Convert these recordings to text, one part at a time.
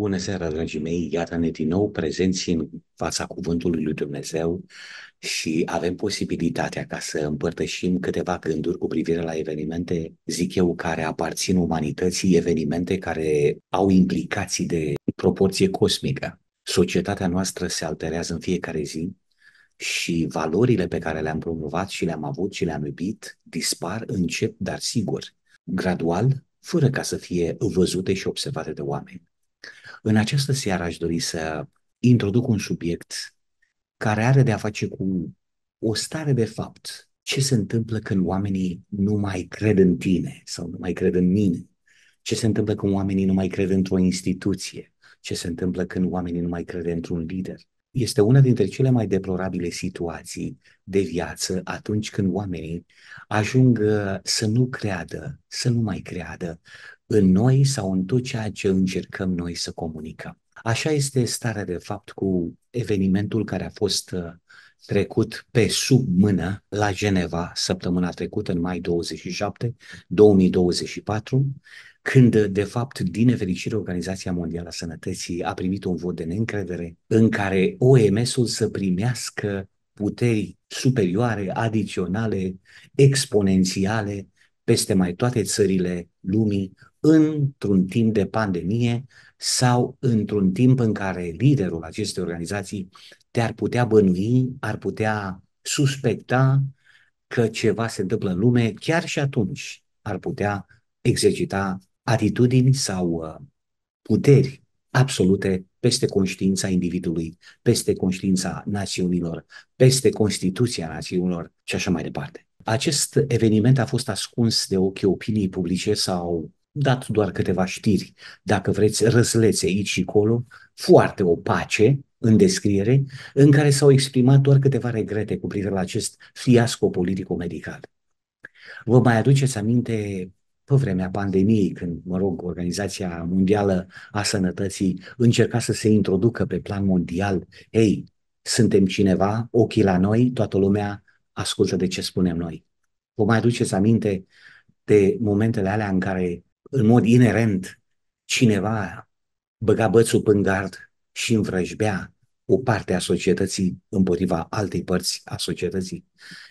Bună seara, dragii mei! Iată-ne din nou prezenți în fața Cuvântului Lui Dumnezeu și avem posibilitatea ca să împărtășim câteva gânduri cu privire la evenimente, zic eu, care aparțin umanității, evenimente care au implicații de proporție cosmică. Societatea noastră se alterează în fiecare zi și valorile pe care le-am promovat și le-am avut și le-am iubit dispar încep, dar sigur, gradual, fără ca să fie văzute și observate de oameni. În această seară aș dori să introduc un subiect care are de a face cu o stare de fapt. Ce se întâmplă când oamenii nu mai cred în tine sau nu mai cred în mine? Ce se întâmplă când oamenii nu mai cred într-o instituție? Ce se întâmplă când oamenii nu mai cred într-un lider? Este una dintre cele mai deplorabile situații de viață atunci când oamenii ajung uh, să nu creadă, să nu mai creadă în noi sau în tot ceea ce încercăm noi să comunicăm. Așa este starea de fapt cu evenimentul care a fost uh, trecut pe sub mână la Geneva săptămâna trecută, în mai 27, 2024, când, de fapt, din nefericire, Organizația Mondială a Sănătății a primit un vot de neîncredere în care OMS-ul să primească puteri superioare, adiționale, exponențiale peste mai toate țările lumii într-un timp de pandemie sau într-un timp în care liderul acestei organizații te-ar putea bănui, ar putea suspecta că ceva se întâmplă în lume, chiar și atunci ar putea exercita atitudini sau uh, puteri absolute peste conștiința individului, peste conștiința națiunilor, peste Constituția națiunilor și așa mai departe. Acest eveniment a fost ascuns de ochii opinii publice sau dat doar câteva știri, dacă vreți, răslețe aici și acolo, foarte opace în descriere, în care s-au exprimat doar câteva regrete cu privire la acest fiasco politico-medical. Vă mai aduceți aminte pe vremea pandemiei, când, mă rog, Organizația Mondială a Sănătății încerca să se introducă pe plan mondial, ei, suntem cineva, ochii la noi, toată lumea ascultă de ce spunem noi. Vă mai aduceți aminte de momentele alea în care în mod inerent, cineva băga bățul în gard și învrăjbea o parte a societății împotriva altei părți a societății.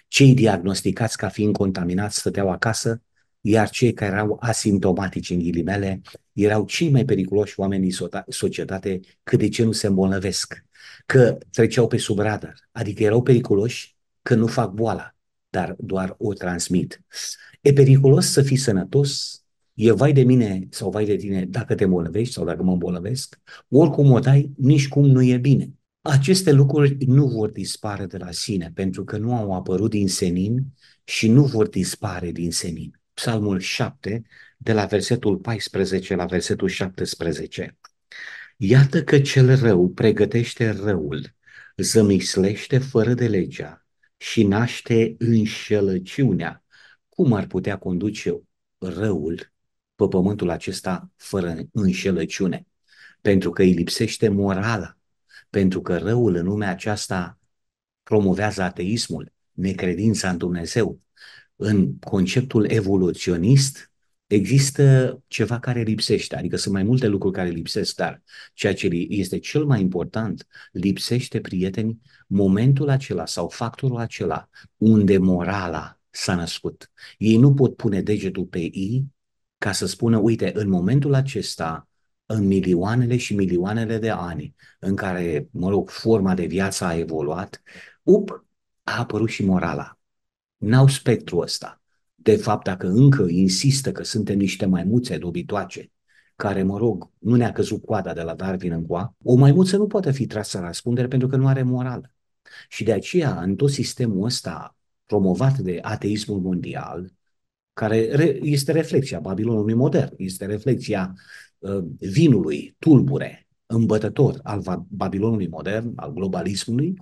Cei diagnosticați ca fiind contaminați stăteau acasă, iar cei care erau asimptomatici, în ghilimele, erau cei mai periculoși oameni din societate, că de ce nu se îmbolnăvesc, că treceau pe sub radar, adică erau periculoși că nu fac boala, dar doar o transmit. E periculos să fii sănătos, e vai de mine sau vai de tine dacă te îmbolnăvești sau dacă mă îmbolnăvesc, oricum o dai, nici cum nu e bine. Aceste lucruri nu vor dispare de la sine, pentru că nu au apărut din senin și nu vor dispare din senin. Psalmul 7, de la versetul 14 la versetul 17. Iată că cel rău pregătește răul, zămislește fără de legea și naște înșelăciunea. Cum ar putea conduce răul pe pământul acesta fără înșelăciune, pentru că îi lipsește morală, pentru că răul în lumea aceasta promovează ateismul, necredința în Dumnezeu. În conceptul evoluționist există ceva care lipsește, adică sunt mai multe lucruri care lipsesc, dar ceea ce este cel mai important, lipsește, prieteni, momentul acela sau factorul acela unde morala s-a născut. Ei nu pot pune degetul pe I ca să spună, uite, în momentul acesta, în milioanele și milioanele de ani în care, mă rog, forma de viață a evoluat, up, a apărut și morala. N-au spectru ăsta. De fapt, dacă încă insistă că suntem niște maimuțe dobitoace, care, mă rog, nu ne-a căzut coada de la Darwin încoa, o maimuță nu poate fi trasă la răspundere pentru că nu are morală. Și de aceea, în tot sistemul ăsta promovat de ateismul mondial, care este reflexia Babilonului modern, este reflexia ă, vinului, tulbure, îmbătător al Babilonului modern, al globalismului,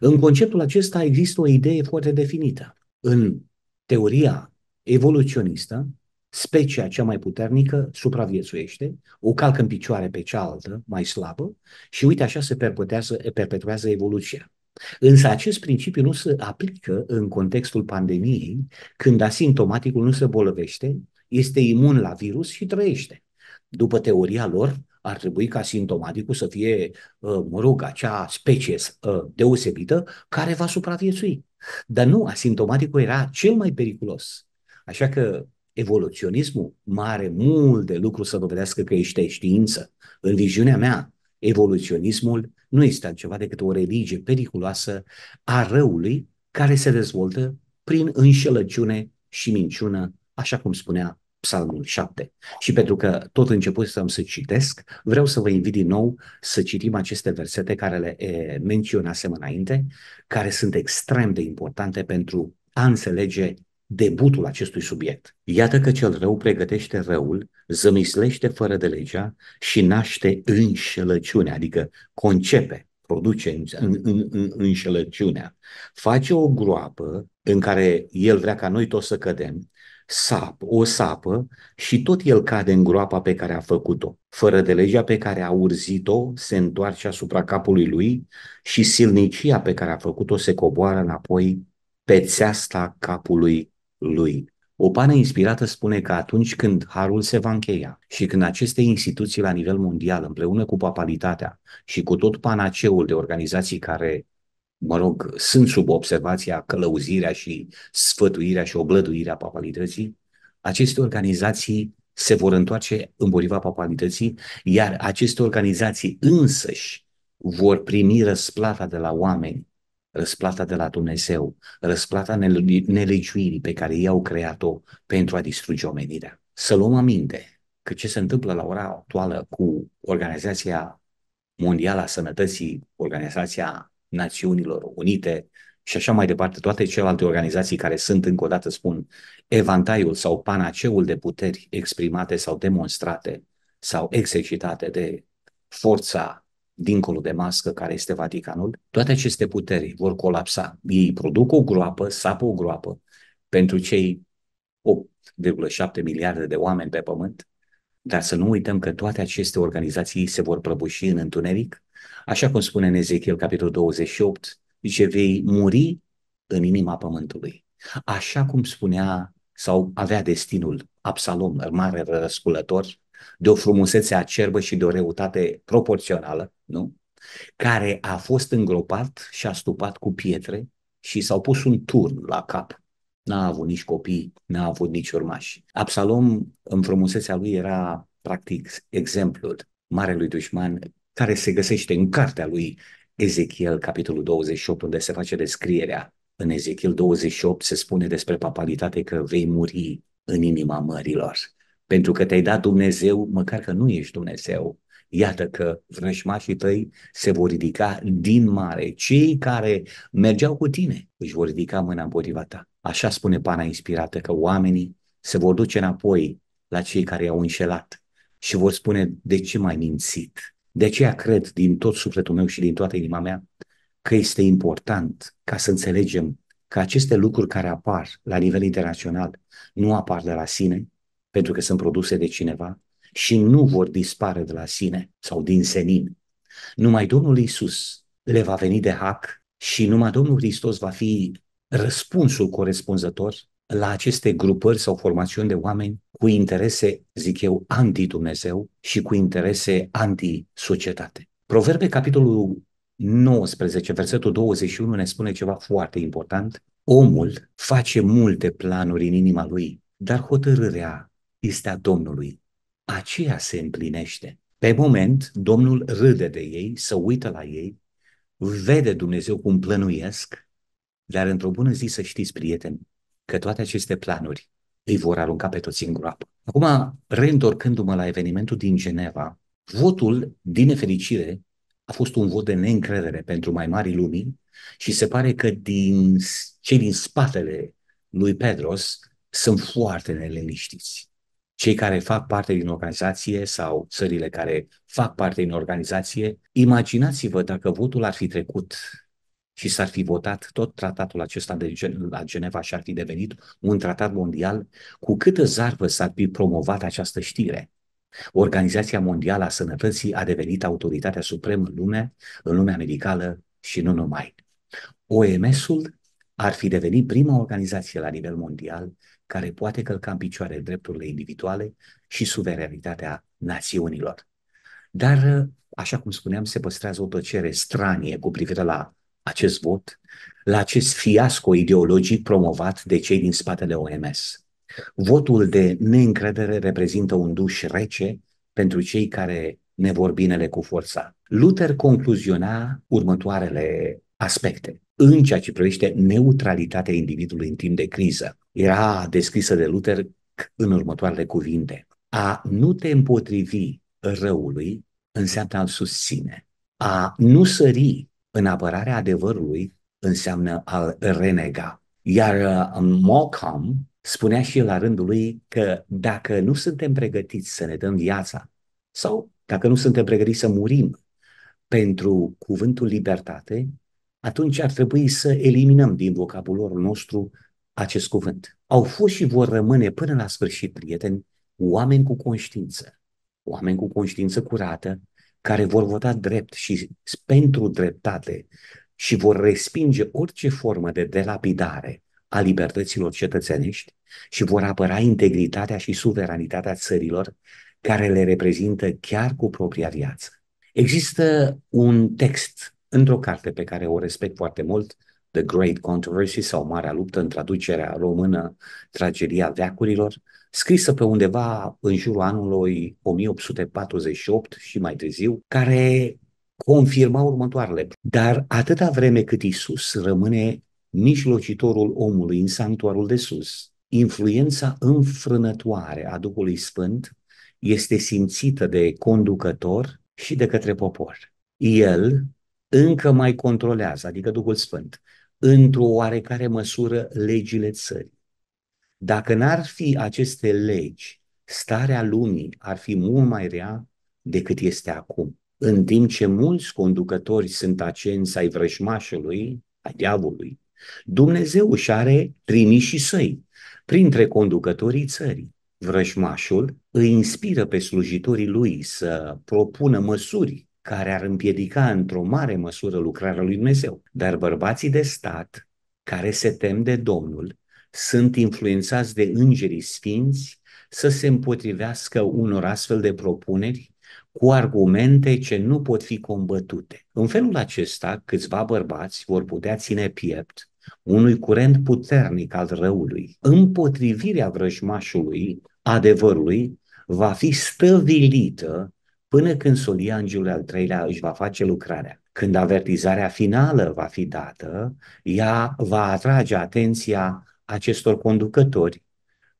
în conceptul acesta există o idee foarte definită. În teoria evoluționistă, specia cea mai puternică supraviețuiește, o calcă în picioare pe cealaltă, mai slabă, și uite așa se perpetuează, perpetuează evoluția. Însă acest principiu nu se aplică în contextul pandemiei, când asimptomaticul nu se bolăvește, este imun la virus și trăiește. După teoria lor, ar trebui ca simptomaticul să fie, ă, mă rog, acea specie ă, deosebită care va supraviețui. Dar nu, asimptomaticul era cel mai periculos. Așa că evoluționismul mare mult de lucru să dovedească că ești știință. În viziunea mea, evoluționismul nu este altceva decât o religie periculoasă a răului care se dezvoltă prin înșelăciune și minciună, așa cum spunea Psalmul 7. Și pentru că tot început să am să citesc, vreau să vă invit din nou să citim aceste versete care le menționasem înainte, care sunt extrem de importante pentru a înțelege debutul acestui subiect. Iată că cel rău pregătește răul, zămislește fără de legea și naște înșelăciunea, adică concepe, produce în, în, în, înșelăciunea. Face o groapă în care el vrea ca noi toți să cădem, sap, o sapă și tot el cade în groapa pe care a făcut-o. Fără de legea pe care a urzit-o se întoarce asupra capului lui și silnicia pe care a făcut-o se coboară înapoi pe țeasta capului lui. O pană inspirată spune că atunci când harul se va încheia și când aceste instituții la nivel mondial, împreună cu papalitatea și cu tot panaceul de organizații care, mă rog, sunt sub observația călăuzirea și sfătuirea și oblăduirea papalității, aceste organizații se vor întoarce împotriva papalității, iar aceste organizații însăși vor primi răsplata de la oameni răsplata de la Dumnezeu, răsplata nelegiuirii pe care ei au creat-o pentru a distruge omenirea. Să luăm aminte că ce se întâmplă la ora actuală cu Organizația Mondială a Sănătății, Organizația Națiunilor Unite și așa mai departe, toate celelalte organizații care sunt, încă o dată spun, evantaiul sau panaceul de puteri exprimate sau demonstrate sau exercitate de forța dincolo de mască, care este Vaticanul, toate aceste puteri vor colapsa. Ei produc o groapă, sapă o groapă pentru cei 8,7 miliarde de oameni pe pământ, dar să nu uităm că toate aceste organizații se vor prăbuși în întuneric, așa cum spune în Ezechiel, capitolul 28, zice, vei muri în inima pământului. Așa cum spunea sau avea destinul Absalom, mare răsculător, de o frumusețe acerbă și de o reutate proporțională, nu? care a fost îngropat și a stupat cu pietre și s-au pus un turn la cap. N-a avut nici copii, n-a avut nici urmași. Absalom, în frumusețea lui, era practic exemplul marelui dușman care se găsește în cartea lui Ezechiel, capitolul 28, unde se face descrierea. În Ezechiel 28 se spune despre papalitate că vei muri în inima mărilor pentru că te-ai dat Dumnezeu, măcar că nu ești Dumnezeu. Iată că vrăjmașii tăi se vor ridica din mare. Cei care mergeau cu tine își vor ridica mâna împotriva ta. Așa spune pana inspirată că oamenii se vor duce înapoi la cei care i-au înșelat și vor spune de ce mai mințit. De aceea cred din tot sufletul meu și din toată inima mea că este important ca să înțelegem că aceste lucruri care apar la nivel internațional nu apar de la sine, pentru că sunt produse de cineva și nu vor dispare de la sine sau din senin. Numai Domnul Isus le va veni de hac și numai Domnul Hristos va fi răspunsul corespunzător la aceste grupări sau formațiuni de oameni cu interese, zic eu, anti-Dumnezeu și cu interese anti-societate. Proverbe, capitolul 19, versetul 21 ne spune ceva foarte important. Omul face multe planuri în inima lui, dar hotărârea este a Domnului. Aceea se împlinește. Pe moment, Domnul râde de ei, se uită la ei, vede Dumnezeu cum plănuiesc, dar într-o bună zi să știți, prieteni, că toate aceste planuri îi vor arunca pe toți în groapă. Acum, reîntorcându-mă la evenimentul din Geneva, votul, din nefericire, a fost un vot de neîncredere pentru mai mari lumii și se pare că din cei din spatele lui Pedros sunt foarte neliniștiți cei care fac parte din organizație sau țările care fac parte din organizație, imaginați-vă dacă votul ar fi trecut și s-ar fi votat tot tratatul acesta de gen- la Geneva și ar fi devenit un tratat mondial, cu câtă zarvă s-ar fi promovat această știre. Organizația Mondială a Sănătății a devenit autoritatea supremă în lume, în lumea medicală și nu numai. OMS-ul ar fi devenit prima organizație la nivel mondial care poate călca în picioare drepturile individuale și suveranitatea națiunilor. Dar, așa cum spuneam, se păstrează o plăcere stranie cu privire la acest vot, la acest fiasco ideologic promovat de cei din spatele OMS. Votul de neîncredere reprezintă un duș rece pentru cei care ne vor binele cu forța. Luther concluziona următoarele aspecte în ceea ce privește neutralitatea individului în timp de criză. Era descrisă de Luther în următoarele cuvinte. A nu te împotrivi răului înseamnă a susține. A nu sări în apărarea adevărului înseamnă a renega. Iar uh, Mockham spunea și el la rândul lui că dacă nu suntem pregătiți să ne dăm viața sau dacă nu suntem pregătiți să murim pentru cuvântul libertate, atunci ar trebui să eliminăm din vocabularul nostru acest cuvânt. Au fost și vor rămâne până la sfârșit, prieteni, oameni cu conștiință, oameni cu conștiință curată, care vor vota drept și pentru dreptate și vor respinge orice formă de delapidare a libertăților cetățenești și vor apăra integritatea și suveranitatea țărilor care le reprezintă chiar cu propria viață. Există un text într-o carte pe care o respect foarte mult, The Great Controversy sau Marea Luptă, în traducerea română, Tragedia Veacurilor, scrisă pe undeva în jurul anului 1848 și mai târziu, care confirma următoarele. Dar atâta vreme cât Isus rămâne mijlocitorul omului în sanctuarul de sus, influența înfrânătoare a Duhului Sfânt este simțită de conducător și de către popor. El, încă mai controlează, adică Duhul Sfânt, într-o oarecare măsură legile țării. Dacă n-ar fi aceste legi, starea lumii ar fi mult mai rea decât este acum. În timp ce mulți conducători sunt acenți ai vrăjmașului, ai diavolului, Dumnezeu își are și săi, printre conducătorii țării. Vrăjmașul îi inspiră pe slujitorii lui să propună măsuri care ar împiedica într-o mare măsură lucrarea lui Dumnezeu. Dar bărbații de stat care se tem de Domnul sunt influențați de îngerii sfinți să se împotrivească unor astfel de propuneri cu argumente ce nu pot fi combătute. În felul acesta, câțiva bărbați vor putea ține piept unui curent puternic al răului. Împotrivirea vrăjmașului, adevărului, va fi stăvilită până când solia Angelului al treilea își va face lucrarea. Când avertizarea finală va fi dată, ea va atrage atenția acestor conducători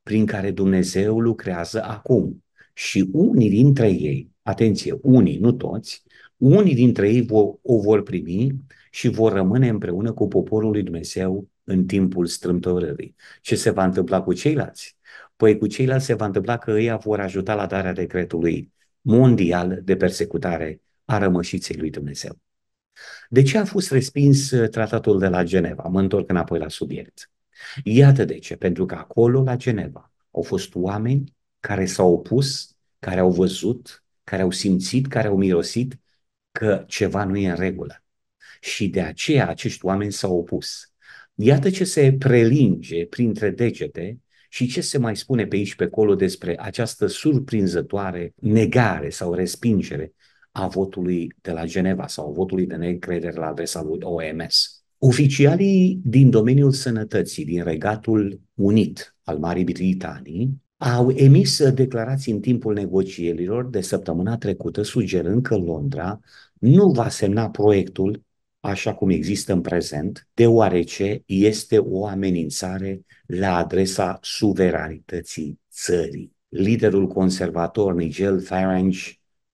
prin care Dumnezeu lucrează acum. Și unii dintre ei, atenție, unii, nu toți, unii dintre ei vo, o vor primi și vor rămâne împreună cu poporul lui Dumnezeu în timpul strâmtorării. Ce se va întâmpla cu ceilalți? Păi cu ceilalți se va întâmpla că ei vor ajuta la darea decretului mondial de persecutare a rămășiței lui Dumnezeu. De ce a fost respins uh, tratatul de la Geneva? Mă întorc înapoi la subiect. Iată de ce, pentru că acolo, la Geneva, au fost oameni care s-au opus, care au văzut, care au simțit, care au mirosit că ceva nu e în regulă. Și de aceea acești oameni s-au opus. Iată ce se prelinge printre degete și ce se mai spune pe aici, pe acolo despre această surprinzătoare negare sau respingere a votului de la Geneva sau votului de neîncredere la adresa lui OMS? Oficialii din domeniul sănătății din Regatul Unit al Marii Britanii au emis declarații în timpul negocierilor de săptămâna trecută sugerând că Londra nu va semna proiectul așa cum există în prezent, deoarece este o amenințare la adresa suveranității țării. Liderul conservator Nigel Farage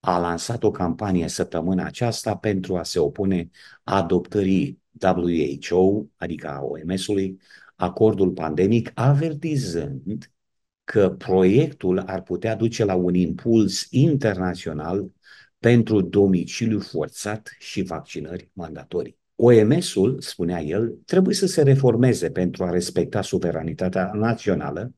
a lansat o campanie săptămâna aceasta pentru a se opune adoptării WHO, adică a OMS-ului, acordul pandemic, avertizând că proiectul ar putea duce la un impuls internațional pentru domiciliu forțat și vaccinări mandatorii. OMS-ul, spunea el, trebuie să se reformeze pentru a respecta suveranitatea națională,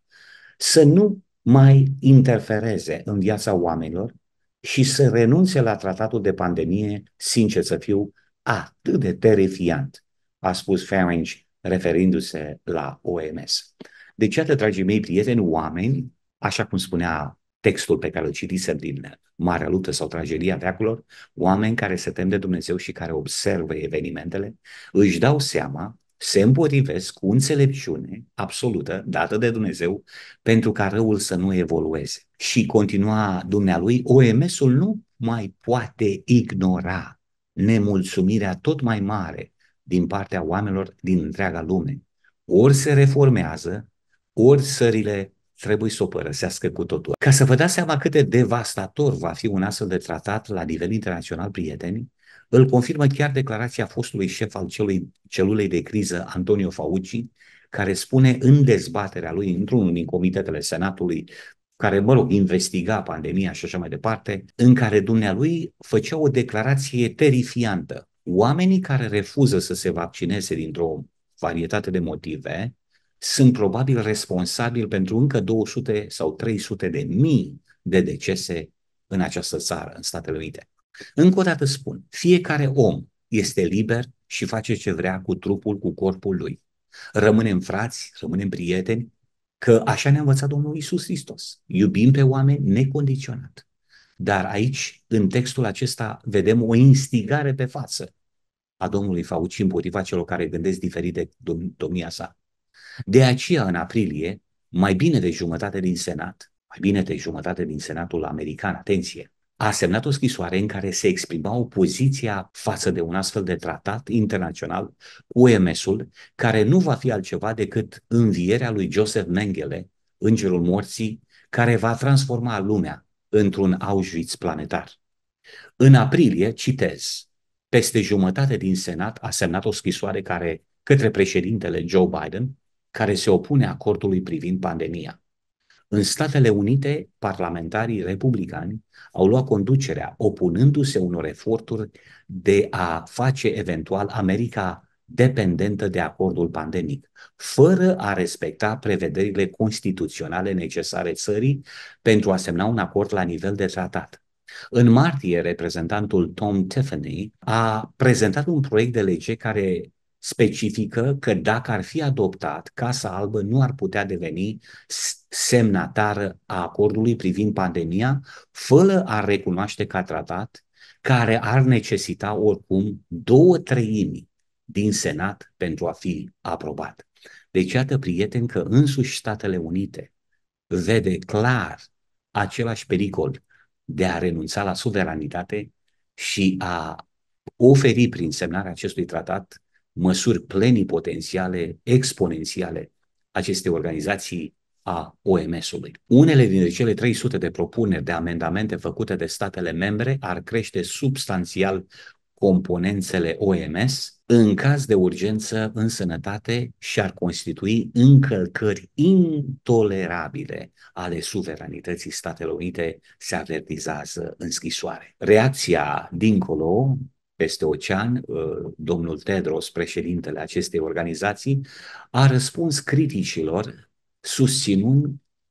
să nu mai interfereze în viața oamenilor și să renunțe la tratatul de pandemie, sincer să fiu, atât de terifiant, a spus Farage, referindu-se la OMS. Deci, iată, dragii mei prieteni, oameni, așa cum spunea textul pe care îl citisem din Marea Luptă sau Tragedia Veacurilor, oameni care se tem de Dumnezeu și care observă evenimentele, își dau seama, se împotrivesc cu înțelepciune absolută dată de Dumnezeu pentru ca răul să nu evolueze. Și continua dumnealui, OMS-ul nu mai poate ignora nemulțumirea tot mai mare din partea oamenilor din întreaga lume. Ori se reformează, ori sările trebuie să o părăsească cu totul. Ca să vă dați seama cât de devastator va fi un astfel de tratat la nivel internațional, prieteni, îl confirmă chiar declarația fostului șef al celui, celulei de criză, Antonio Fauci, care spune în dezbaterea lui, într-unul din comitetele Senatului, care, mă rog, investiga pandemia și așa mai departe, în care dumnealui făcea o declarație terifiantă. Oamenii care refuză să se vaccineze dintr-o varietate de motive sunt probabil responsabili pentru încă 200 sau 300 de mii de decese în această țară, în Statele Unite. Încă o dată spun, fiecare om este liber și face ce vrea cu trupul, cu corpul lui. Rămânem frați, rămânem prieteni, că așa ne-a învățat Domnul Isus Hristos. Iubim pe oameni necondiționat. Dar aici, în textul acesta, vedem o instigare pe față a Domnului Fauci împotriva celor care gândesc diferit de domnia sa. De aceea, în aprilie, mai bine de jumătate din Senat, mai bine de jumătate din Senatul american, atenție, a semnat o scrisoare în care se exprima opoziția față de un astfel de tratat internațional, oms ul care nu va fi altceva decât învierea lui Joseph Mengele, îngerul morții, care va transforma lumea într-un Auschwitz planetar. În aprilie, citez, peste jumătate din Senat a semnat o scrisoare care, către președintele Joe Biden, care se opune acordului privind pandemia. În Statele Unite, parlamentarii republicani au luat conducerea, opunându-se unor eforturi de a face eventual America dependentă de acordul pandemic, fără a respecta prevederile constituționale necesare țării pentru a semna un acord la nivel de tratat. În martie, reprezentantul Tom Tiffany a prezentat un proiect de lege care specifică că dacă ar fi adoptat, Casa Albă nu ar putea deveni semnatară a acordului privind pandemia, fără a recunoaște ca tratat care ar necesita oricum două treimi din Senat pentru a fi aprobat. Deci, iată, prieten, că însuși Statele Unite vede clar același pericol de a renunța la suveranitate și a oferi prin semnarea acestui tratat măsuri plenipotențiale, exponențiale, aceste organizații a OMS-ului. Unele dintre cele 300 de propuneri de amendamente făcute de statele membre ar crește substanțial componențele OMS, în caz de urgență în sănătate și ar constitui încălcări intolerabile ale suveranității Statelor Unite, se avertizează în scrisoare. Reacția dincolo peste ocean, uh, domnul Tedros, președintele acestei organizații, a răspuns criticilor susținând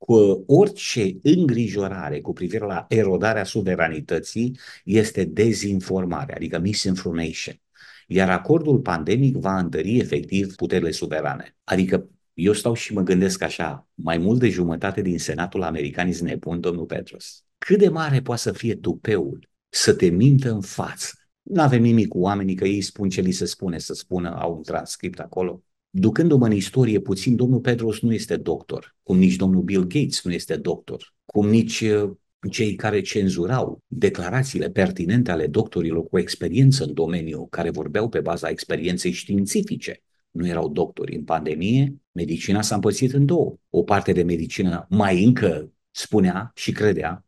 că orice îngrijorare cu privire la erodarea suveranității este dezinformare, adică misinformation. Iar acordul pandemic va întări efectiv puterile suverane. Adică eu stau și mă gândesc așa, mai mult de jumătate din Senatul american nebun, domnul Petros. Cât de mare poate să fie tupeul să te mintă în față nu avem nimic cu oamenii că ei spun ce li se spune să spună, au un transcript acolo. Ducându-mă în istorie puțin, domnul Pedros nu este doctor, cum nici domnul Bill Gates nu este doctor, cum nici uh, cei care cenzurau declarațiile pertinente ale doctorilor cu experiență în domeniu, care vorbeau pe baza experienței științifice, nu erau doctori. În pandemie, medicina s-a împărțit în două. O parte de medicină mai încă spunea și credea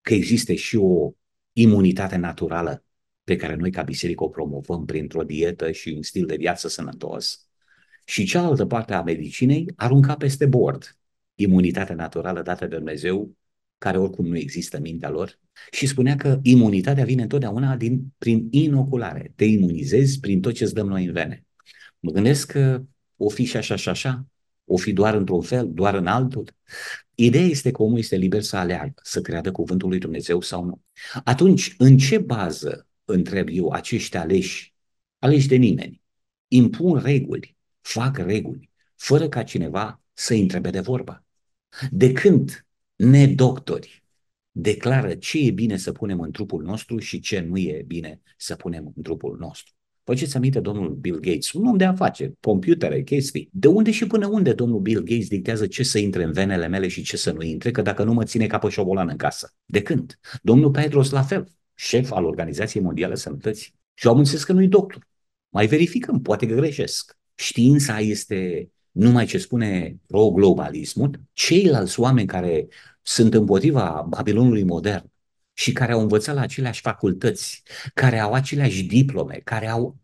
că există și o imunitate naturală pe care noi ca biserică o promovăm printr-o dietă și un stil de viață sănătos, și cealaltă parte a medicinei arunca peste bord imunitatea naturală dată de Dumnezeu, care oricum nu există în mintea lor, și spunea că imunitatea vine întotdeauna din, prin inoculare. Te imunizezi prin tot ce îți dăm noi în vene. Mă gândesc că o fi și așa și așa, o fi doar într-un fel, doar în altul. Ideea este că omul este liber să aleagă, să creadă cuvântul lui Dumnezeu sau nu. Atunci, în ce bază întreb eu, acești aleși, aleși de nimeni, impun reguli, fac reguli, fără ca cineva să întrebe de vorbă. De când nedoctori declară ce e bine să punem în trupul nostru și ce nu e bine să punem în trupul nostru. Vă ce aminte domnul Bill Gates, un om de afaceri, computere, chestii. De unde și până unde domnul Bill Gates dictează ce să intre în venele mele și ce să nu intre, că dacă nu mă ține ca pe șobolan în casă? De când? Domnul Petros la fel șef al Organizației Mondiale a Sănătății. Și eu am înțeles că nu-i doctor. Mai verificăm, poate că greșesc. Știința este numai ce spune pro-globalismul, ceilalți oameni care sunt împotriva Babilonului modern și care au învățat la aceleași facultăți, care au aceleași diplome, care au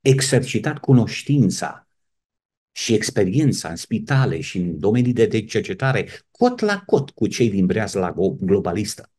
exercitat cunoștința și experiența în spitale și în domenii de cercetare, cot la cot cu cei din la globalistă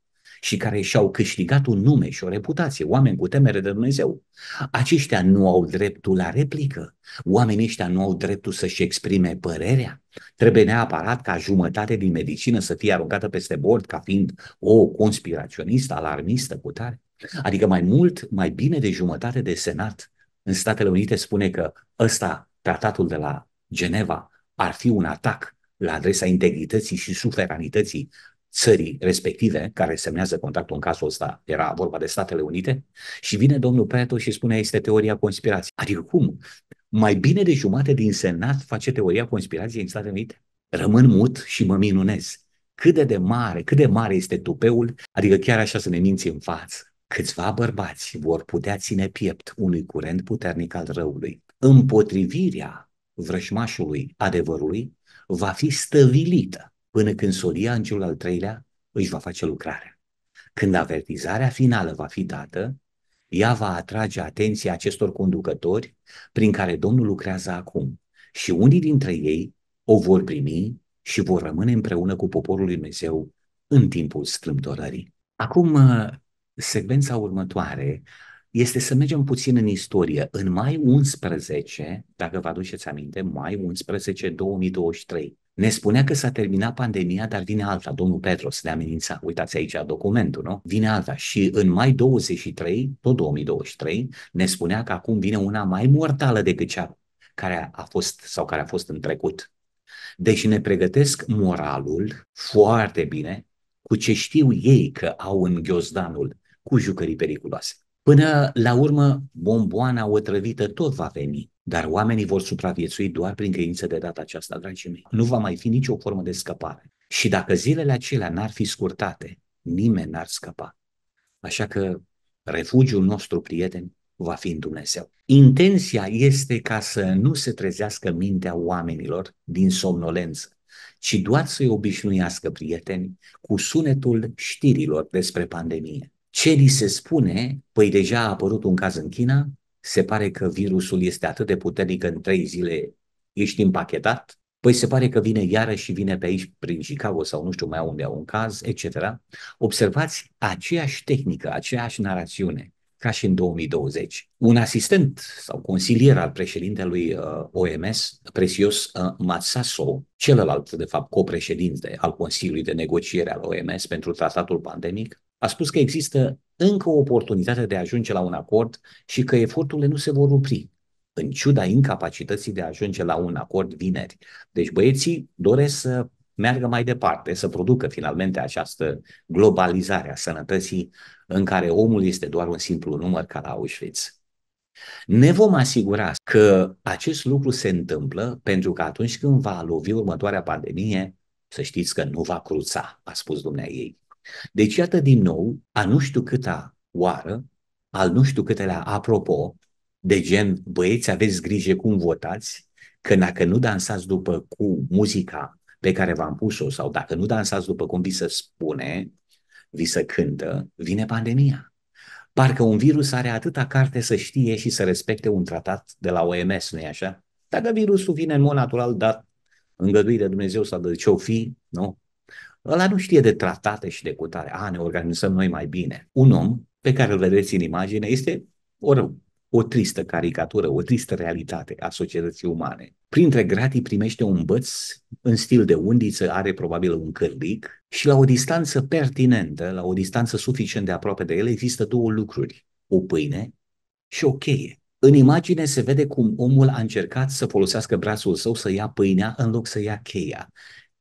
și care și-au câștigat un nume și o reputație, oameni cu temere de Dumnezeu. Aceștia nu au dreptul la replică, oamenii ăștia nu au dreptul să-și exprime părerea. Trebuie neapărat ca jumătate din medicină să fie aruncată peste bord ca fiind o conspiraționistă, alarmistă, cu tare. Adică mai mult, mai bine de jumătate de senat în Statele Unite spune că ăsta, tratatul de la Geneva, ar fi un atac la adresa integrității și suveranității țării respective care semnează contractul în cazul ăsta, era vorba de Statele Unite, și vine domnul Preto și spune este teoria conspirației. Adică cum? Mai bine de jumate din Senat face teoria conspirației în Statele Unite? Rămân mut și mă minunez. Cât de, de mare, cât de mare este tupeul, adică chiar așa să ne minți în față. Câțiva bărbați vor putea ține piept unui curent puternic al răului. Împotrivirea vrășmașului adevărului va fi stăvilită până când solia în celul al treilea își va face lucrarea. Când avertizarea finală va fi dată, ea va atrage atenția acestor conducători prin care Domnul lucrează acum și unii dintre ei o vor primi și vor rămâne împreună cu poporul lui Dumnezeu în timpul strâmtorării. Acum, uh, secvența următoare este să mergem puțin în istorie. În mai 11, dacă vă aduceți aminte, mai 11, 2023, ne spunea că s-a terminat pandemia, dar vine alta. Domnul Petros ne amenința. Uitați aici documentul, nu? Vine alta. Și în mai 23, tot 2023, ne spunea că acum vine una mai mortală decât cea care a fost sau care a fost în trecut. Deci ne pregătesc moralul foarte bine cu ce știu ei că au în ghiozdanul cu jucării periculoase. Până la urmă, bomboana otrăvită tot va veni. Dar oamenii vor supraviețui doar prin credință de data aceasta, dragii mei. Nu va mai fi nicio formă de scăpare. Și dacă zilele acelea n-ar fi scurtate, nimeni n-ar scăpa. Așa că refugiul nostru, prieten, va fi în Dumnezeu. Intenția este ca să nu se trezească mintea oamenilor din somnolență, ci doar să-i obișnuiască, prieteni, cu sunetul știrilor despre pandemie. Ce li se spune? Păi deja a apărut un caz în China, se pare că virusul este atât de puternic că în trei zile ești împachetat, păi se pare că vine iară și vine pe aici prin Chicago sau nu știu mai unde au un caz, etc. Observați aceeași tehnică, aceeași narațiune ca și în 2020. Un asistent sau consilier al președintelui uh, OMS, precios, uh, Matsaso, celălalt, de fapt, copreședinte al Consiliului de Negociere al OMS pentru tratatul pandemic, a spus că există încă o oportunitate de a ajunge la un acord și că eforturile nu se vor opri, în ciuda incapacității de a ajunge la un acord vineri. Deci băieții doresc să meargă mai departe, să producă finalmente această globalizare a sănătății în care omul este doar un simplu număr ca la Auschwitz. Ne vom asigura că acest lucru se întâmplă pentru că atunci când va lovi următoarea pandemie, să știți că nu va cruța, a spus dumnea ei. Deci, iată din nou, a nu știu câta oară, al nu știu câtelea apropo, de gen, băieți, aveți grijă cum votați, că dacă nu dansați după cu muzica pe care v-am pus-o sau dacă nu dansați după cum vi se spune, vi se cântă, vine pandemia. Parcă un virus are atâta carte să știe și să respecte un tratat de la OMS, nu-i așa? Dacă virusul vine în mod natural, dar îngăduit de Dumnezeu sau de ce o fi, nu? Ăla nu știe de tratate și de cutare. A, ne organizăm noi mai bine. Un om pe care îl vedeți în imagine este o, o tristă caricatură, o tristă realitate a societății umane. Printre gratii primește un băț în stil de undiță, are probabil un cârlic și la o distanță pertinentă, la o distanță suficient de aproape de el, există două lucruri, o pâine și o cheie. În imagine se vede cum omul a încercat să folosească brațul său să ia pâinea în loc să ia cheia,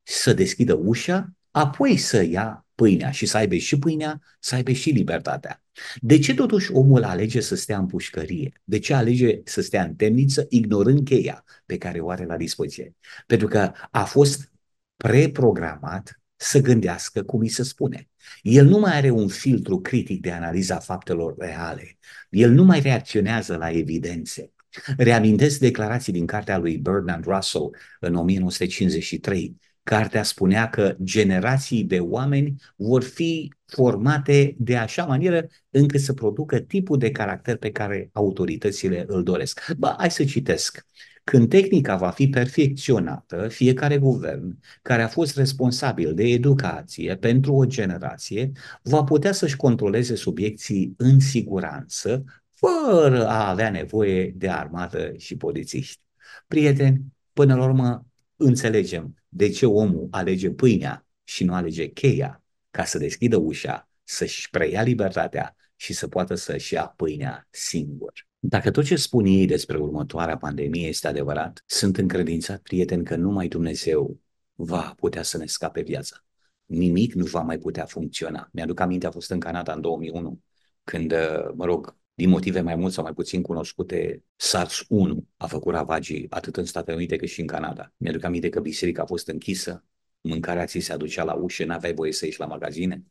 să deschidă ușa apoi să ia pâinea și să aibă și pâinea, să aibă și libertatea. De ce totuși omul alege să stea în pușcărie? De ce alege să stea în temniță ignorând cheia pe care o are la dispoziție? Pentru că a fost preprogramat să gândească cum îi se spune. El nu mai are un filtru critic de analiza faptelor reale. El nu mai reacționează la evidențe. Reamintesc declarații din cartea lui Bernard Russell în 1953, Cartea spunea că generații de oameni vor fi formate de așa manieră încât să producă tipul de caracter pe care autoritățile îl doresc. Ba, hai să citesc. Când tehnica va fi perfecționată, fiecare guvern care a fost responsabil de educație pentru o generație va putea să-și controleze subiecții în siguranță, fără a avea nevoie de armată și polițiști. Prieteni, până la urmă, înțelegem de ce omul alege pâinea și nu alege cheia ca să deschidă ușa, să-și preia libertatea și să poată să-și ia pâinea singur. Dacă tot ce spun ei despre următoarea pandemie este adevărat, sunt încredințat, prieten, că numai Dumnezeu va putea să ne scape viața. Nimic nu va mai putea funcționa. Mi-aduc aminte, a fost în Canada în 2001, când, mă rog, din motive mai mult sau mai puțin cunoscute, SARS-1 a făcut ravagii atât în Statele Unite cât și în Canada. Mi-aduc aminte că biserica a fost închisă, mâncarea ți se aducea la ușă, n-aveai voie să ieși la magazine.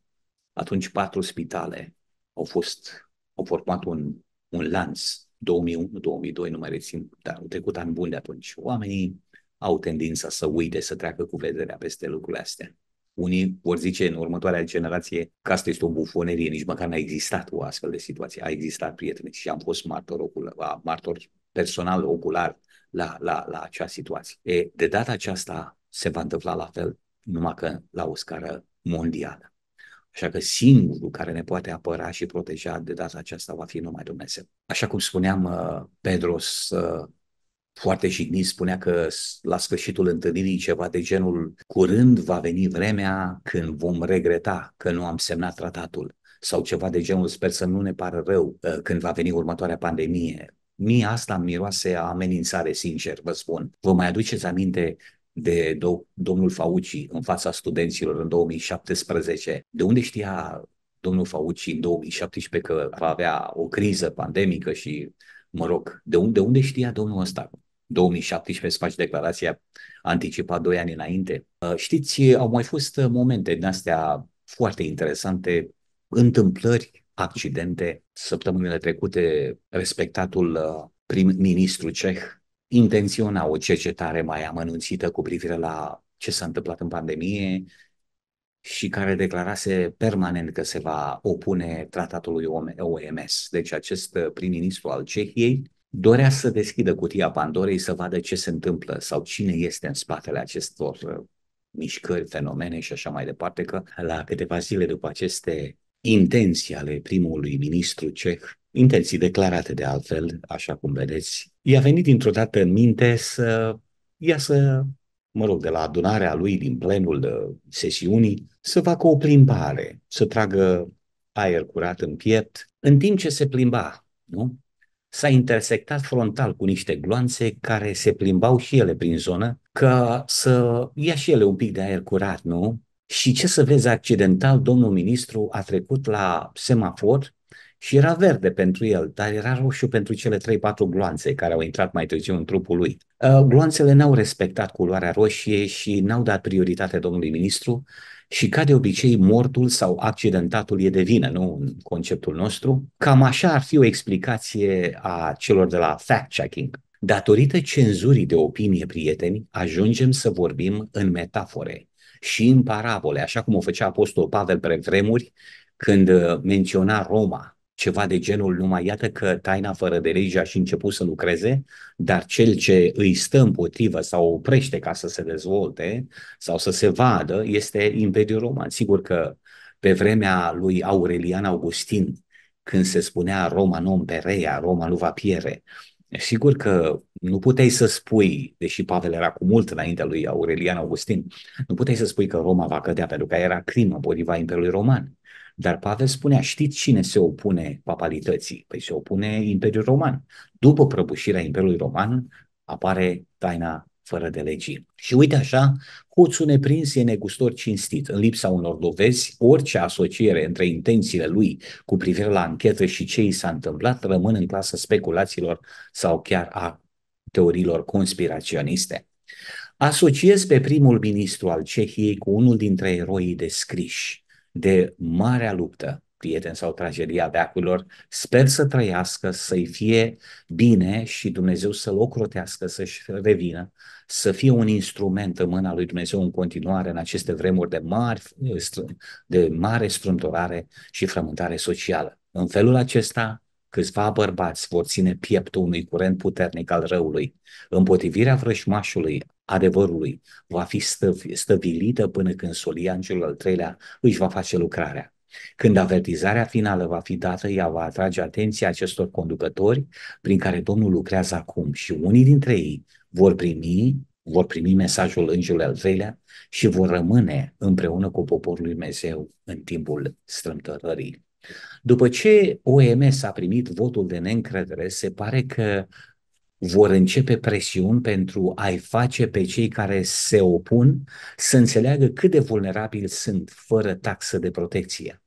Atunci patru spitale au fost, au format un, un lanț, 2001-2002, nu mai rețin, dar au trecut ani buni de atunci. Oamenii au tendința să uite, să treacă cu vederea peste lucrurile astea. Unii vor zice în următoarea generație că asta este o bufonerie, nici măcar n-a existat o astfel de situație. A existat, prieteni, și am fost martor, ocular, martor personal, ocular la, la, la acea situație. E, de data aceasta se va întâmpla la fel, numai că la o scară mondială. Așa că singurul care ne poate apăra și proteja de data aceasta va fi numai Dumnezeu. Așa cum spuneam, uh, Pedro uh, foarte jignit spunea că la sfârșitul întâlnirii ceva de genul curând va veni vremea când vom regreta că nu am semnat tratatul sau ceva de genul, sper să nu ne pară rău uh, când va veni următoarea pandemie. Mie asta miroase amenințare, sincer, vă spun. Vă mai aduceți aminte de do- domnul Fauci în fața studenților în 2017? De unde știa domnul Fauci în 2017 că va avea o criză pandemică și, mă rog, de unde, de unde știa domnul ăsta? 2017 să faci declarația anticipat doi ani înainte. Uh, știți, uh, au mai fost uh, momente din astea foarte interesante, întâmplări, accidente. Săptămânile trecute, respectatul prim-ministru ceh intenționa o cercetare mai amănunțită cu privire la ce s-a întâmplat în pandemie și care declarase permanent că se va opune tratatului OMS. Deci acest prim-ministru al Cehiei dorea să deschidă cutia Pandorei să vadă ce se întâmplă sau cine este în spatele acestor uh, mișcări, fenomene și așa mai departe, că la câteva zile după aceste intenții ale primului ministru ceh, intenții declarate de altfel, așa cum vedeți, i-a venit dintr-o dată în minte să iasă, mă rog, de la adunarea lui din plenul uh, sesiunii, să facă o plimbare, să tragă aer curat în piept, în timp ce se plimba, nu? s-a intersectat frontal cu niște gloanțe care se plimbau și ele prin zonă, ca să ia și ele un pic de aer curat, nu? Și ce să vezi, accidental, domnul ministru a trecut la semafor și era verde pentru el, dar era roșu pentru cele 3-4 gloanțe care au intrat mai târziu în trupul lui. Uh, gloanțele n-au respectat culoarea roșie și n-au dat prioritate domnului ministru și ca de obicei mortul sau accidentatul e de vină, nu în conceptul nostru. Cam așa ar fi o explicație a celor de la fact-checking. Datorită cenzurii de opinie, prieteni, ajungem să vorbim în metafore și în parabole, așa cum o făcea Apostol Pavel pre vremuri când menționa Roma ceva de genul, numai iată că taina fără de lege a și început să lucreze, dar cel ce îi stă împotrivă sau oprește ca să se dezvolte sau să se vadă este Imperiul Roman. Sigur că pe vremea lui Aurelian Augustin, când se spunea Roma non perea, Roma nu va piere, Sigur că nu puteai să spui, deși Pavel era cu mult înainte lui Aurelian Augustin, nu puteai să spui că Roma va cădea pentru că era crimă împotriva Imperiului Roman. Dar Pavel spunea, știți cine se opune papalității? Păi se opune Imperiul Roman. După prăbușirea Imperiului Roman apare taina fără de legii. Și uite așa, hoțul neprins e negustor cinstit. În lipsa unor dovezi, orice asociere între intențiile lui cu privire la anchetă și ce i s-a întâmplat rămân în clasa speculațiilor sau chiar a teoriilor conspiraționiste. Asociez pe primul ministru al Cehiei cu unul dintre eroii descriși de marea luptă, prieteni sau tragedia veacurilor, sper să trăiască, să-i fie bine și Dumnezeu să-l ocrotească, să-și revină, să fie un instrument în mâna lui Dumnezeu în continuare în aceste vremuri de, mari, de mare strâmtorare și frământare socială. În felul acesta, câțiva bărbați vor ține pieptul unui curent puternic al răului. Împotrivirea vrășmașului adevărului va fi stăv, stăvilită până când solia celul al treilea își va face lucrarea. Când avertizarea finală va fi dată, ea va atrage atenția acestor conducători prin care Domnul lucrează acum și unii dintre ei vor primi, vor primi mesajul îngerului al treilea și vor rămâne împreună cu poporul lui Dumnezeu în timpul strâmtărării. După ce OMS a primit votul de neîncredere, se pare că vor începe presiuni pentru a-i face pe cei care se opun să înțeleagă cât de vulnerabili sunt fără taxă de protecție.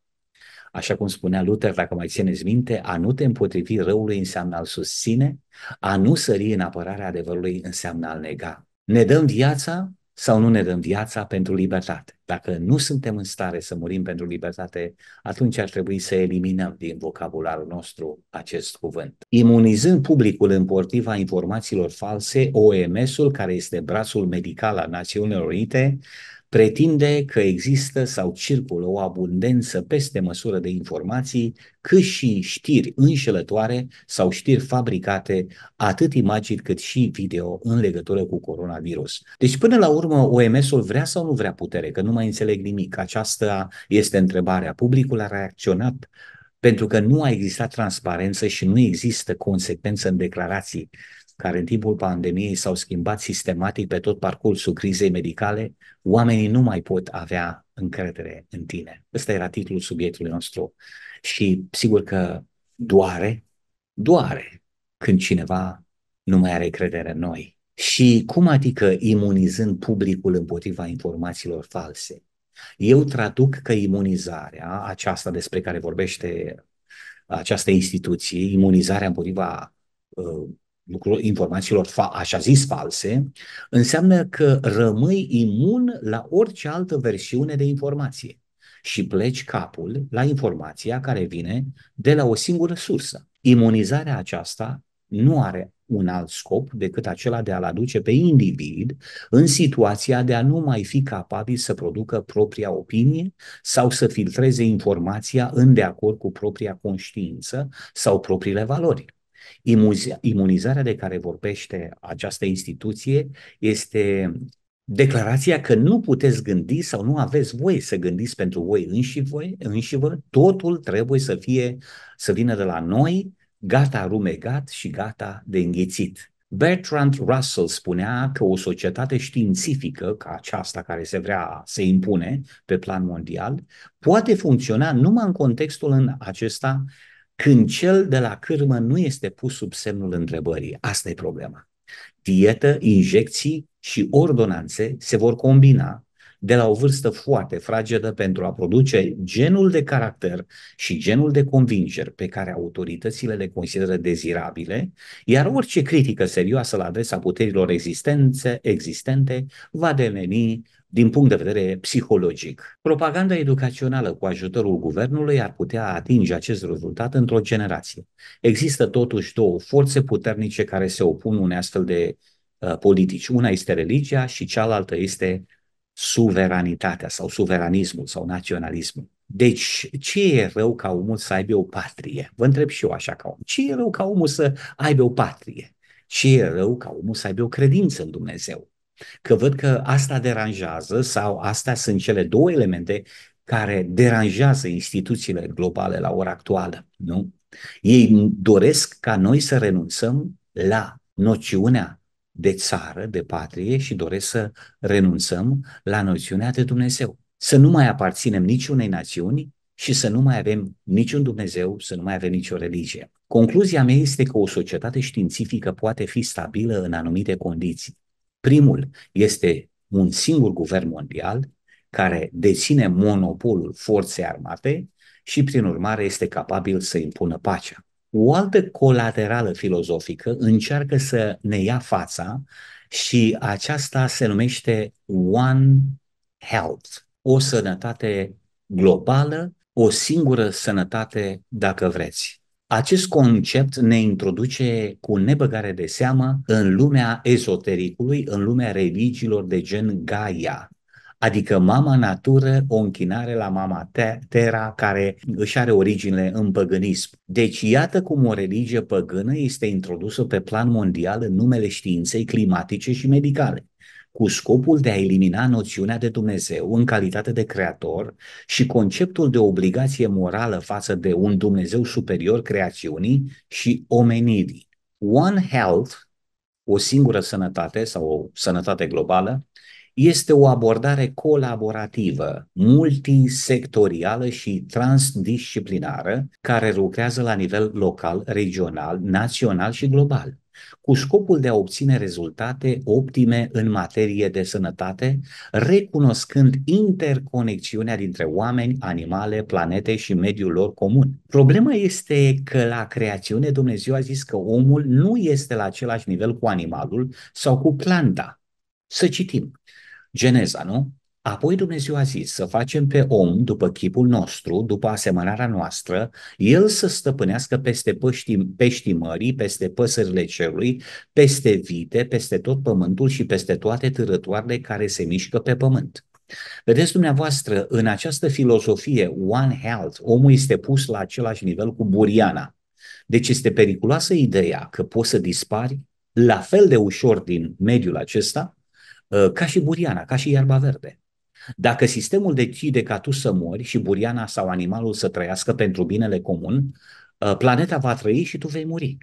Așa cum spunea Luther, dacă mai țineți minte, a nu te împotrivi răului înseamnă al susține, a nu sări în apărarea adevărului înseamnă al nega. Ne dăm viața sau nu ne dăm viața pentru libertate. Dacă nu suntem în stare să murim pentru libertate, atunci ar trebui să eliminăm din vocabularul nostru acest cuvânt. Imunizând publicul împotriva informațiilor false, OMS-ul, care este brațul medical al Națiunilor Unite, pretinde că există sau circulă o abundență peste măsură de informații, cât și știri înșelătoare sau știri fabricate, atât imagini cât și video, în legătură cu coronavirus. Deci, până la urmă, OMS-ul vrea sau nu vrea putere, că nu mai înțeleg nimic. Aceasta este întrebarea. Publicul a reacționat pentru că nu a existat transparență și nu există consecvență în declarații care în timpul pandemiei s-au schimbat sistematic pe tot parcursul crizei medicale, oamenii nu mai pot avea încredere în tine. Ăsta era titlul subiectului nostru. Și sigur că doare, doare când cineva nu mai are credere în noi. Și cum adică imunizând publicul împotriva informațiilor false? Eu traduc că imunizarea aceasta despre care vorbește această instituție, imunizarea împotriva uh, lucrurilor, informațiilor fa- așa zis false, înseamnă că rămâi imun la orice altă versiune de informație și pleci capul la informația care vine de la o singură sursă. Imunizarea aceasta nu are un alt scop decât acela de a-l aduce pe individ în situația de a nu mai fi capabil să producă propria opinie sau să filtreze informația în de acord cu propria conștiință sau propriile valori. Imunizarea de care vorbește această instituție este declarația că nu puteți gândi sau nu aveți voie să gândiți pentru voi înși voi, înși vă, totul trebuie să fie, să vină de la noi, gata rumegat și gata de înghițit. Bertrand Russell spunea că o societate științifică, ca aceasta care se vrea să impune pe plan mondial, poate funcționa numai în contextul în acesta când cel de la cârmă nu este pus sub semnul întrebării, asta e problema. Dietă, injecții și ordonanțe se vor combina de la o vârstă foarte fragedă pentru a produce genul de caracter și genul de convingeri pe care autoritățile le consideră dezirabile, iar orice critică serioasă la adresa puterilor existențe, existente va deveni din punct de vedere psihologic. Propaganda educațională cu ajutorul guvernului ar putea atinge acest rezultat într-o generație. Există totuși două forțe puternice care se opun unei astfel de uh, politici. Una este religia și cealaltă este suveranitatea sau suveranismul sau naționalismul. Deci, ce e rău ca omul să aibă o patrie? Vă întreb și eu așa ca om. Ce e rău ca omul să aibă o patrie? Ce e rău ca omul să aibă o credință în Dumnezeu? că văd că asta deranjează sau astea sunt cele două elemente care deranjează instituțiile globale la ora actuală. Nu? Ei doresc ca noi să renunțăm la noțiunea de țară, de patrie și doresc să renunțăm la noțiunea de Dumnezeu. Să nu mai aparținem niciunei națiuni și să nu mai avem niciun Dumnezeu, să nu mai avem nicio religie. Concluzia mea este că o societate științifică poate fi stabilă în anumite condiții, Primul este un singur guvern mondial care deține monopolul forței armate și, prin urmare, este capabil să impună pacea. O altă colaterală filozofică încearcă să ne ia fața și aceasta se numește One Health, o sănătate globală, o singură sănătate, dacă vreți. Acest concept ne introduce cu nebăgare de seamă în lumea ezotericului, în lumea religiilor de gen Gaia, adică mama natură, o închinare la mama Terra, care își are originile în păgânism. Deci iată cum o religie păgână este introdusă pe plan mondial în numele științei climatice și medicale cu scopul de a elimina noțiunea de Dumnezeu în calitate de creator și conceptul de obligație morală față de un Dumnezeu superior creațiunii și omenirii. One Health, o singură sănătate sau o sănătate globală, este o abordare colaborativă, multisectorială și transdisciplinară, care lucrează la nivel local, regional, național și global cu scopul de a obține rezultate optime în materie de sănătate, recunoscând interconexiunea dintre oameni, animale, planete și mediul lor comun. Problema este că la creațiune Dumnezeu a zis că omul nu este la același nivel cu animalul sau cu planta. Să citim. Geneza, nu? Apoi Dumnezeu a zis să facem pe om după chipul nostru, după asemănarea noastră, el să stăpânească peste păștii, peștii mării, peste păsările cerului, peste vite, peste tot pământul și peste toate târătoarele care se mișcă pe pământ. Vedeți dumneavoastră, în această filozofie One Health, omul este pus la același nivel cu buriana. Deci este periculoasă ideea că poți să dispari la fel de ușor din mediul acesta uh, ca și buriana, ca și iarba verde. Dacă sistemul decide ca tu să mori și buriana sau animalul să trăiască pentru binele comun, uh, planeta va trăi și tu vei muri.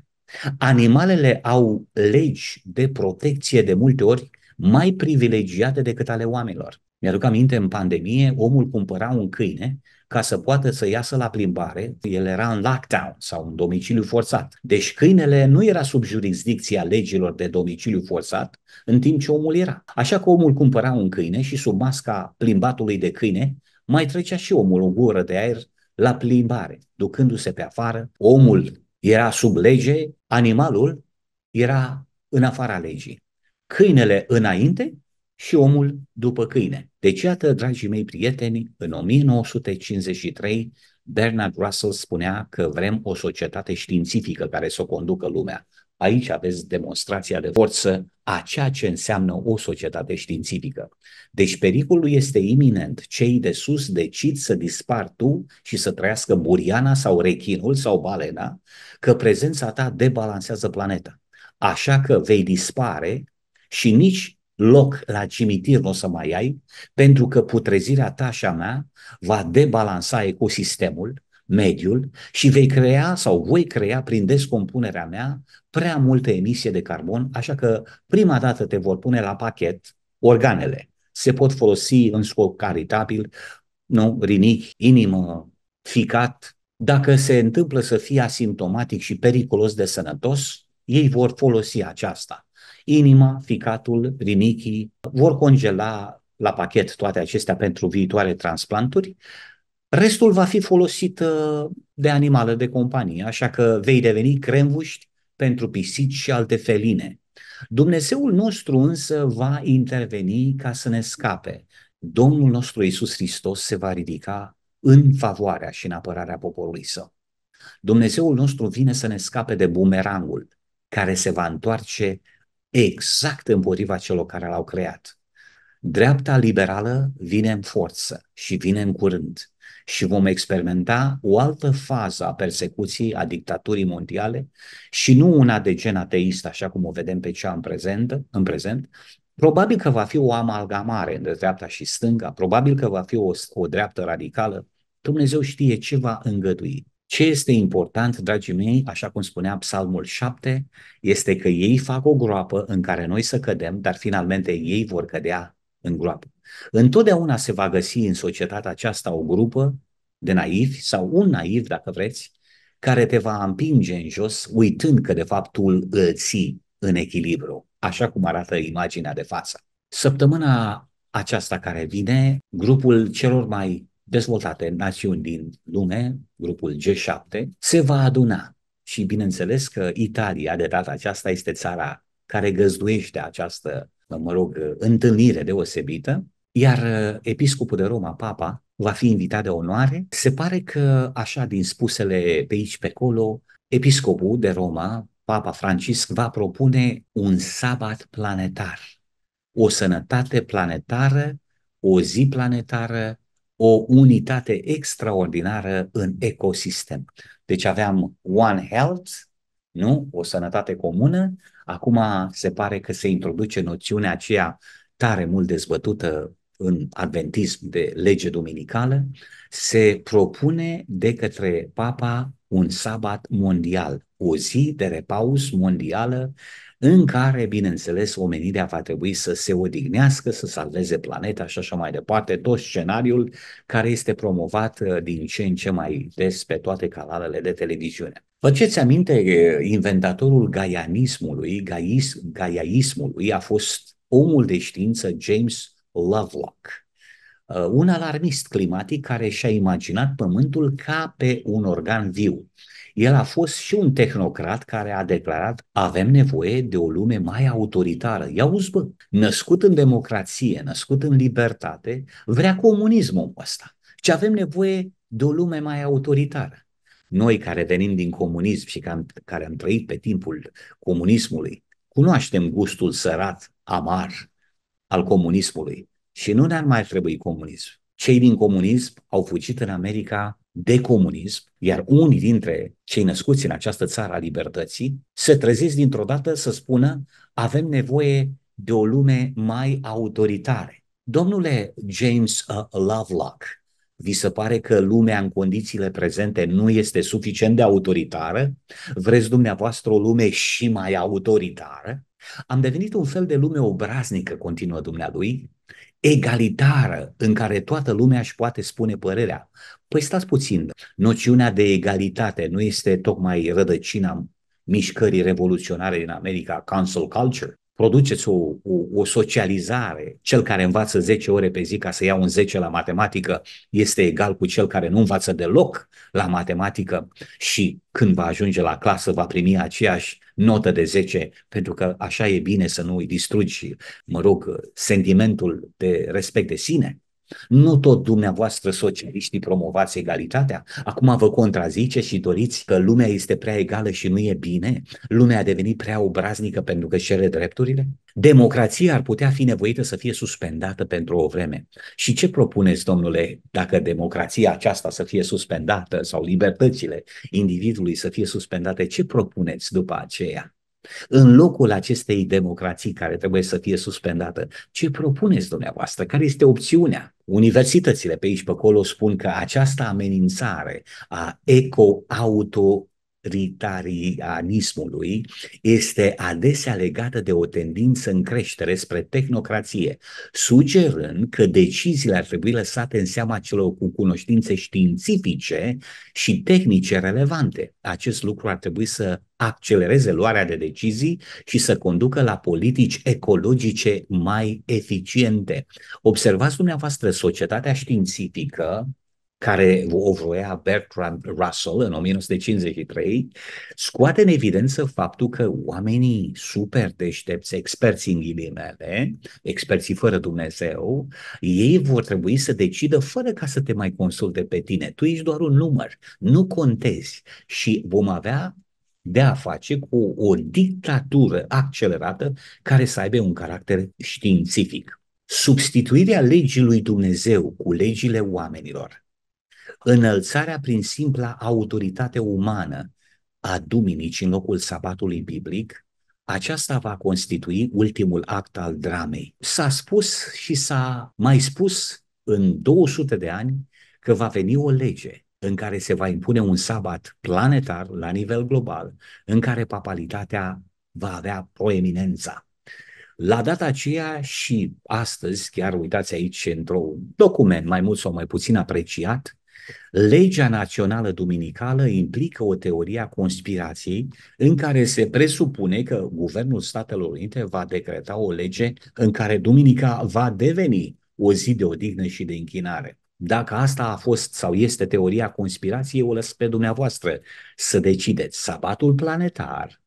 Animalele au legi de protecție de multe ori mai privilegiate decât ale oamenilor. Mi-aduc aminte, în pandemie, omul cumpăra un câine ca să poată să iasă la plimbare. El era în lockdown sau în domiciliu forțat. Deci câinele nu era sub jurisdicția legilor de domiciliu forțat, în timp ce omul era. Așa că omul cumpăra un câine și sub masca plimbatului de câine mai trecea și omul o gură de aer la plimbare, ducându-se pe afară. Omul era sub lege, animalul era în afara legii. Câinele înainte și omul după câine. Deci, iată, dragii mei prieteni, în 1953, Bernard Russell spunea că vrem o societate științifică care să o conducă lumea. Aici aveți demonstrația de forță a ceea ce înseamnă o societate științifică. Deci pericolul este iminent. Cei de sus decid să dispar tu și să trăiască buriana sau rechinul sau balena, că prezența ta debalansează planeta. Așa că vei dispare și nici loc la cimitir nu o să mai ai, pentru că putrezirea ta și a mea va debalansa ecosistemul, mediul și vei crea sau voi crea prin descompunerea mea prea multe emisie de carbon, așa că prima dată te vor pune la pachet organele. Se pot folosi în scop caritabil, nu, rinichi, inimă, ficat. Dacă se întâmplă să fie asimptomatic și periculos de sănătos, ei vor folosi aceasta inima, ficatul, rinichii, vor congela la pachet toate acestea pentru viitoare transplanturi. Restul va fi folosit uh, de animale de companie, așa că vei deveni cremvuști pentru pisici și alte feline. Dumnezeul nostru însă va interveni ca să ne scape. Domnul nostru Isus Hristos se va ridica în favoarea și în apărarea poporului său. Dumnezeul nostru vine să ne scape de bumerangul care se va întoarce exact împotriva celor care l-au creat. Dreapta liberală vine în forță și vine în curând și vom experimenta o altă fază a persecuției, a dictaturii mondiale și nu una de gen ateist, așa cum o vedem pe cea în prezent, în prezent Probabil că va fi o amalgamare între dreapta și stânga, probabil că va fi o, o dreaptă radicală. Dumnezeu știe ce va îngădui. Ce este important, dragii mei, așa cum spunea Psalmul 7, este că ei fac o groapă în care noi să cădem, dar finalmente ei vor cădea în groapă. Întotdeauna se va găsi în societatea aceasta o grupă de naivi sau un naiv, dacă vreți, care te va împinge în jos, uitând că de fapt tu îl ții în echilibru, așa cum arată imaginea de față. Săptămâna aceasta care vine, grupul celor mai dezvoltate națiuni din lume, grupul G7, se va aduna. Și bineînțeles că Italia, de data aceasta, este țara care găzduiește această, mă rog, întâlnire deosebită, iar uh, episcopul de Roma, papa, va fi invitat de onoare. Se pare că, așa, din spusele pe aici, pe acolo, episcopul de Roma, Papa Francisc, va propune un sabat planetar, o sănătate planetară, o zi planetară, o unitate extraordinară în ecosistem. Deci aveam One Health, nu? O sănătate comună. Acum se pare că se introduce noțiunea aceea tare mult dezbătută în adventism de lege duminicală, se propune de către Papa un sabat mondial, o zi de repaus mondială în care, bineînțeles, omenirea va trebui să se odihnească, să salveze planeta și așa mai departe, tot scenariul care este promovat uh, din ce în ce mai des pe toate canalele de televiziune. ceți aminte, uh, inventatorul gaianismului, gaiis, gaiaismului a fost omul de știință James Lovelock, uh, un alarmist climatic care și-a imaginat Pământul ca pe un organ viu. El a fost și un tehnocrat care a declarat avem nevoie de o lume mai autoritară. Ia uzi, bă, născut în democrație, născut în libertate, vrea comunismul ăsta. Ce avem nevoie de o lume mai autoritară noi care venim din comunism și care am trăit pe timpul comunismului, cunoaștem gustul sărat, amar al comunismului și nu ne-ar mai trebui comunism. Cei din comunism au fugit în America de comunism, iar unii dintre cei născuți în această țară a libertății se trezesc dintr-o dată să spună avem nevoie de o lume mai autoritare. Domnule James uh, Lovelock, vi se pare că lumea în condițiile prezente nu este suficient de autoritară? Vreți dumneavoastră o lume și mai autoritară? Am devenit un fel de lume obraznică, continuă dumnealui, egalitară în care toată lumea își poate spune părerea. Păi stați puțin, noțiunea de egalitate nu este tocmai rădăcina mișcării revoluționare din America, cancel culture? produceți o, o, o socializare. Cel care învață 10 ore pe zi ca să ia un 10 la matematică este egal cu cel care nu învață deloc la matematică și când va ajunge la clasă va primi aceeași notă de 10, pentru că așa e bine să nu îi distrugi, mă rog, sentimentul de respect de sine. Nu tot dumneavoastră socialiștii promovați egalitatea. Acum vă contrazice și doriți că lumea este prea egală și nu e bine? Lumea a devenit prea obraznică pentru că cere drepturile? Democrația ar putea fi nevoită să fie suspendată pentru o vreme. Și ce propuneți, domnule, dacă democrația aceasta să fie suspendată sau libertățile individului să fie suspendate, ce propuneți după aceea? În locul acestei democrații care trebuie să fie suspendată, ce propuneți dumneavoastră? Care este opțiunea? Universitățile pe aici, pe acolo, spun că această amenințare a eco-auto autoritarianismului este adesea legată de o tendință în creștere spre tehnocrație, sugerând că deciziile ar trebui lăsate în seama celor cu cunoștințe științifice și tehnice relevante. Acest lucru ar trebui să accelereze luarea de decizii și să conducă la politici ecologice mai eficiente. Observați dumneavoastră, societatea științifică care o vroia Bertrand Russell în 1953, scoate în evidență faptul că oamenii super deștepți, experți în ghilimele, experții fără Dumnezeu, ei vor trebui să decidă fără ca să te mai consulte pe tine. Tu ești doar un număr, nu contezi și vom avea de a face cu o dictatură accelerată care să aibă un caracter științific. Substituirea legii lui Dumnezeu cu legile oamenilor înălțarea prin simpla autoritate umană a duminicii în locul sabatului biblic, aceasta va constitui ultimul act al dramei. S-a spus și s-a mai spus în 200 de ani că va veni o lege în care se va impune un sabat planetar la nivel global, în care papalitatea va avea proeminența. La data aceea și astăzi, chiar uitați aici într-un document mai mult sau mai puțin apreciat, Legea națională duminicală implică o teorie a conspirației în care se presupune că Guvernul Statelor Unite va decreta o lege în care duminica va deveni o zi de odihnă și de închinare. Dacă asta a fost sau este teoria conspirației, o lăs pe dumneavoastră să decideți. Sabatul planetar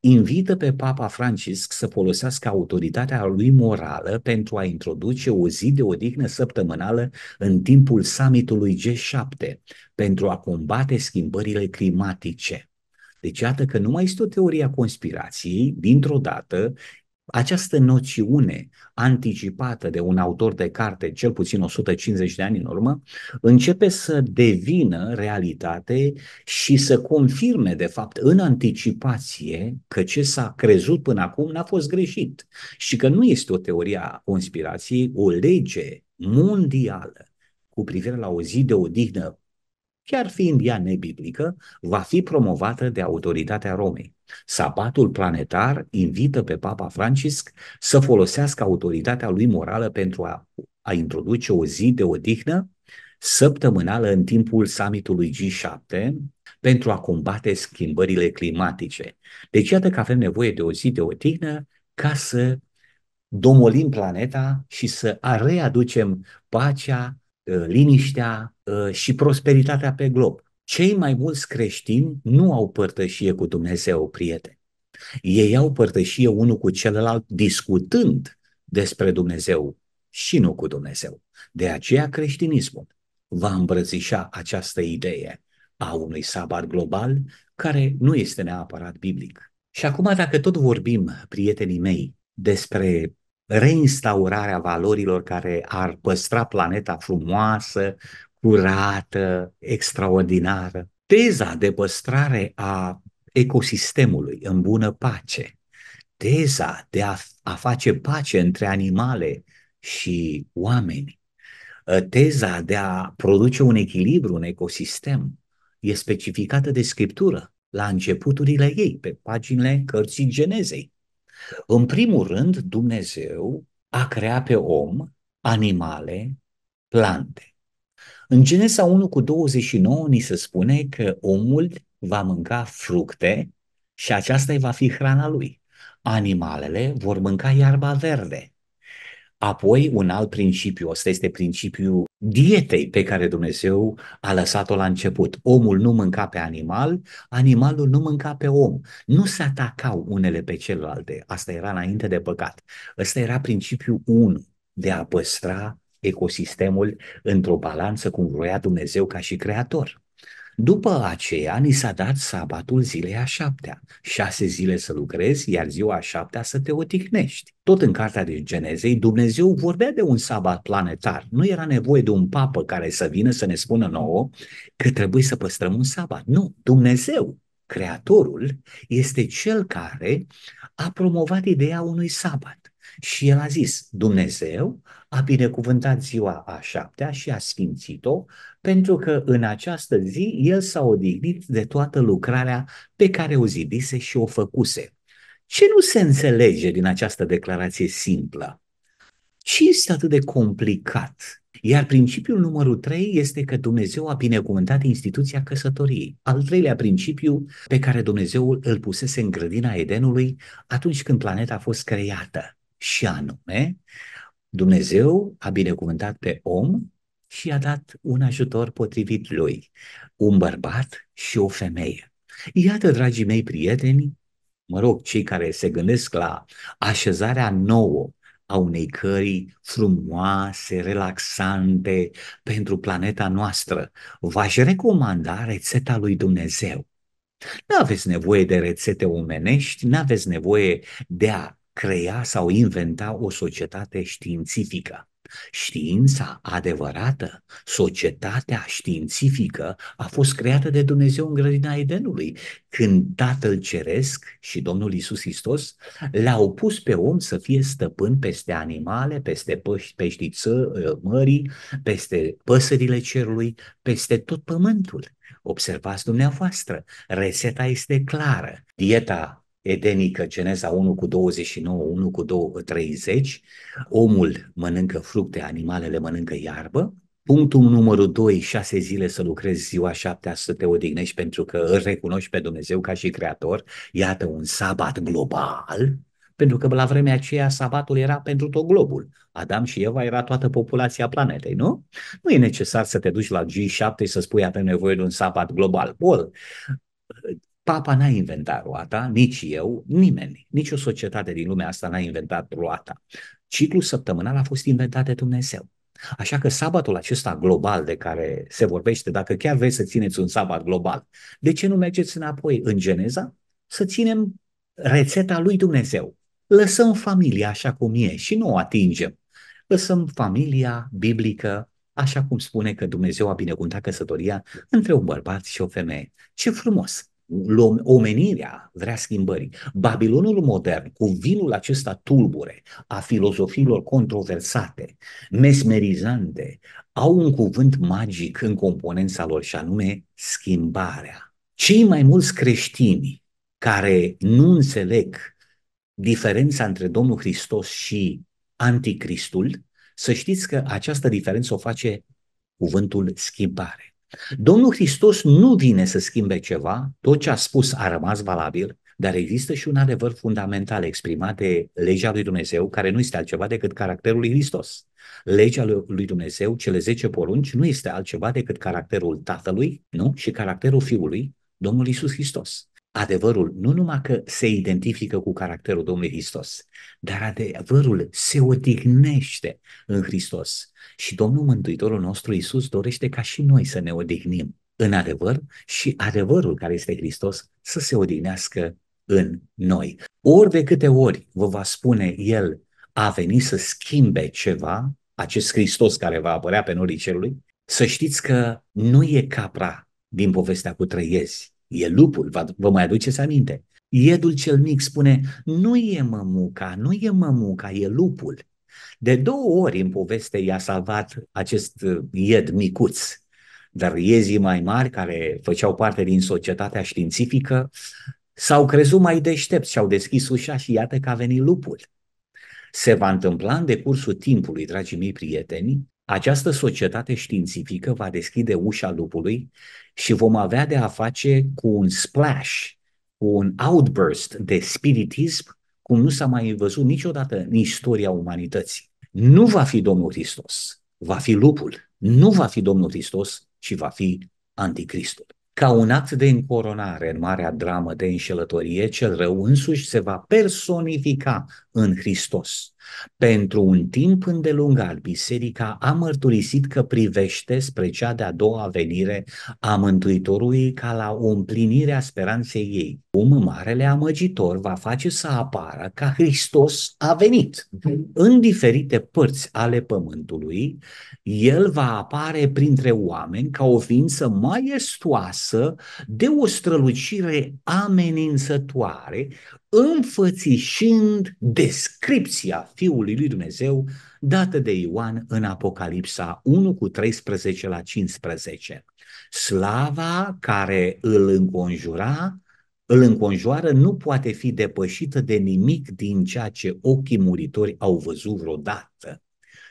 invită pe Papa Francisc să folosească autoritatea lui morală pentru a introduce o zi de odihnă săptămânală în timpul summitului G7 pentru a combate schimbările climatice. Deci iată că nu mai este o teorie a conspirației, dintr-o dată această noțiune anticipată de un autor de carte, cel puțin 150 de ani în urmă, începe să devină realitate și să confirme, de fapt, în anticipație că ce s-a crezut până acum n-a fost greșit și că nu este o teorie a conspirației, o lege mondială cu privire la o zi de odihnă chiar fiind ea nebiblică, va fi promovată de autoritatea Romei. Sabatul planetar invită pe Papa Francisc să folosească autoritatea lui morală pentru a, a introduce o zi de odihnă săptămânală în timpul summitului G7 pentru a combate schimbările climatice. Deci iată că avem nevoie de o zi de odihnă ca să domolim planeta și să readucem pacea, ă, liniștea, Uh, și prosperitatea pe glob. Cei mai mulți creștini nu au părtășie cu Dumnezeu, prieteni. Ei au părtășie unul cu celălalt discutând despre Dumnezeu și nu cu Dumnezeu. De aceea creștinismul va îmbrățișa această idee a unui sabat global care nu este neapărat biblic. Și acum, dacă tot vorbim, prietenii mei, despre reinstaurarea valorilor care ar păstra planeta frumoasă, curată, extraordinară. Teza de păstrare a ecosistemului în bună pace, teza de a, a face pace între animale și oameni, ă, teza de a produce un echilibru în ecosistem, e specificată de Scriptură la începuturile ei, pe paginile cărții Genezei. În primul rând, Dumnezeu a creat pe om animale, plante. În Genesa 1 cu 29 ni se spune că omul va mânca fructe și aceasta îi va fi hrana lui. Animalele vor mânca iarba verde. Apoi, un alt principiu, ăsta este principiul dietei pe care Dumnezeu a lăsat-o la început. Omul nu mânca pe animal, animalul nu mânca pe om. Nu se atacau unele pe celelalte. Asta era înainte de păcat. Ăsta era principiul 1 de a păstra ecosistemul într-o balanță cum vroia Dumnezeu ca și creator. După aceea ni s-a dat sabatul zilei a șaptea, șase zile să lucrezi, iar ziua a șaptea să te odihnești. Tot în cartea de Genezei, Dumnezeu vorbea de un sabat planetar. Nu era nevoie de un papă care să vină să ne spună nouă că trebuie să păstrăm un sabat. Nu, Dumnezeu, Creatorul, este cel care a promovat ideea unui sabat. Și el a zis, Dumnezeu a binecuvântat ziua a șaptea și a sfințit-o, pentru că în această zi el s-a odihnit de toată lucrarea pe care o zidise și o făcuse. Ce nu se înțelege din această declarație simplă? Ce este atât de complicat? Iar principiul numărul 3 este că Dumnezeu a binecuvântat instituția căsătoriei. Al treilea principiu pe care Dumnezeu îl pusese în grădina Edenului atunci când planeta a fost creată. Și anume, Dumnezeu a binecuvântat pe om și a dat un ajutor potrivit lui, un bărbat și o femeie. Iată, dragii mei prieteni, mă rog, cei care se gândesc la așezarea nouă a unei cării frumoase, relaxante pentru planeta noastră, v-aș recomanda rețeta lui Dumnezeu. Nu aveți nevoie de rețete omenești, nu aveți nevoie de a crea sau inventa o societate științifică. Știința adevărată, societatea științifică, a fost creată de Dumnezeu în grădina Edenului, când Tatăl Ceresc și Domnul Isus Hristos l-au pus pe om să fie stăpân peste animale, peste peștiță ă, mării, peste păsările cerului, peste tot pământul. Observați dumneavoastră, Rețeta este clară. Dieta edenică, Geneza 1 cu 29, 1 cu 2, 30, omul mănâncă fructe, animalele mănâncă iarbă. Punctul numărul 2, 6 zile să lucrezi ziua 7 să te odihnești pentru că îl recunoști pe Dumnezeu ca și creator. Iată un sabat global, pentru că la vremea aceea sabatul era pentru tot globul. Adam și Eva era toată populația planetei, nu? Nu e necesar să te duci la G7 și să spui avem nevoie de un sabat global. Bol, Papa n-a inventat roata, nici eu, nimeni, nici o societate din lumea asta n-a inventat roata. Ciclul săptămânal a fost inventat de Dumnezeu. Așa că sabatul acesta global de care se vorbește, dacă chiar vreți să țineți un sabat global, de ce nu mergeți înapoi în Geneza? Să ținem rețeta lui Dumnezeu. Lăsăm familia așa cum e și nu o atingem. Lăsăm familia biblică așa cum spune că Dumnezeu a binecuvântat căsătoria între un bărbat și o femeie. Ce frumos! omenirea vrea schimbări. Babilonul modern, cu vinul acesta tulbure a filozofiilor controversate, mesmerizante, au un cuvânt magic în componența lor și anume schimbarea. Cei mai mulți creștini care nu înțeleg diferența între Domnul Hristos și anticristul, să știți că această diferență o face cuvântul schimbare. Domnul Hristos nu vine să schimbe ceva, tot ce a spus a rămas valabil, dar există și un adevăr fundamental exprimat de legea lui Dumnezeu, care nu este altceva decât caracterul lui Hristos. Legea lui Dumnezeu, cele 10 porunci, nu este altceva decât caracterul Tatălui nu? și caracterul Fiului, Domnul Isus Hristos adevărul nu numai că se identifică cu caracterul Domnului Hristos, dar adevărul se odihnește în Hristos. Și Domnul Mântuitorul nostru Isus dorește ca și noi să ne odihnim în adevăr și adevărul care este Hristos să se odihnească în noi. Ori de câte ori vă va spune El a venit să schimbe ceva, acest Hristos care va apărea pe norii cerului, să știți că nu e capra din povestea cu trăiezi, E lupul, vă mai aduceți aminte. Iedul cel mic spune, nu e mămuca, nu e mămuca, e lupul. De două ori în poveste i-a salvat acest uh, ied micuț, dar iezii mai mari care făceau parte din societatea științifică s-au crezut mai deștepți și au deschis ușa și iată că a venit lupul. Se va întâmpla în decursul timpului, dragii mei prieteni, această societate științifică va deschide ușa lupului și vom avea de a face cu un splash, cu un outburst de spiritism cum nu s-a mai văzut niciodată în istoria umanității. Nu va fi Domnul Hristos, va fi lupul. Nu va fi Domnul Hristos, ci va fi anticristul. Ca un act de încoronare în marea dramă de înșelătorie, cel rău însuși se va personifica în Hristos pentru un timp îndelungat, biserica a mărturisit că privește spre cea de-a doua venire a Mântuitorului ca la o împlinire a speranței ei. Cum marele amăgitor va face să apară ca Hristos a venit. În diferite părți ale pământului, el va apare printre oameni ca o ființă maiestoasă de o strălucire amenințătoare, înfățișând descripția Fiului lui Dumnezeu dată de Ioan în Apocalipsa 1 cu 13 la 15. Slava care îl înconjura, îl înconjoară nu poate fi depășită de nimic din ceea ce ochii muritori au văzut vreodată.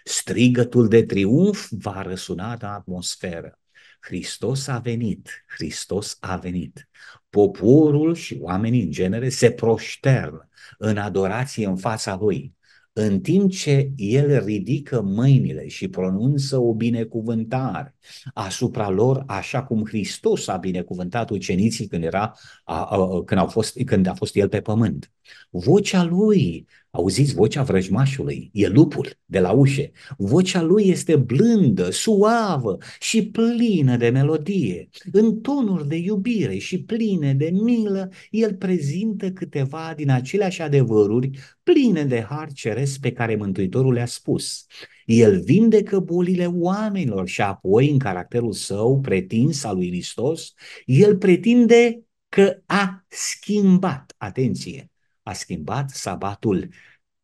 Strigătul de triumf va răsuna în atmosferă. Hristos a venit, Hristos a venit. Poporul și oamenii în genere se proștern în adorație în fața lui, în timp ce el ridică mâinile și pronunță o binecuvântare asupra lor, așa cum Hristos a binecuvântat uceniții când, era, a, a, când, au fost, când a fost el pe pământ. Vocea lui, auziți vocea vrăjmașului, e lupul de la ușe. Vocea lui este blândă, suavă și plină de melodie. În tonuri de iubire și pline de milă, el prezintă câteva din aceleași adevăruri pline de har ceresc pe care Mântuitorul le-a spus. El vindecă bolile oamenilor și apoi, în caracterul său pretins al lui Hristos, el pretinde că a schimbat, atenție, a schimbat sabatul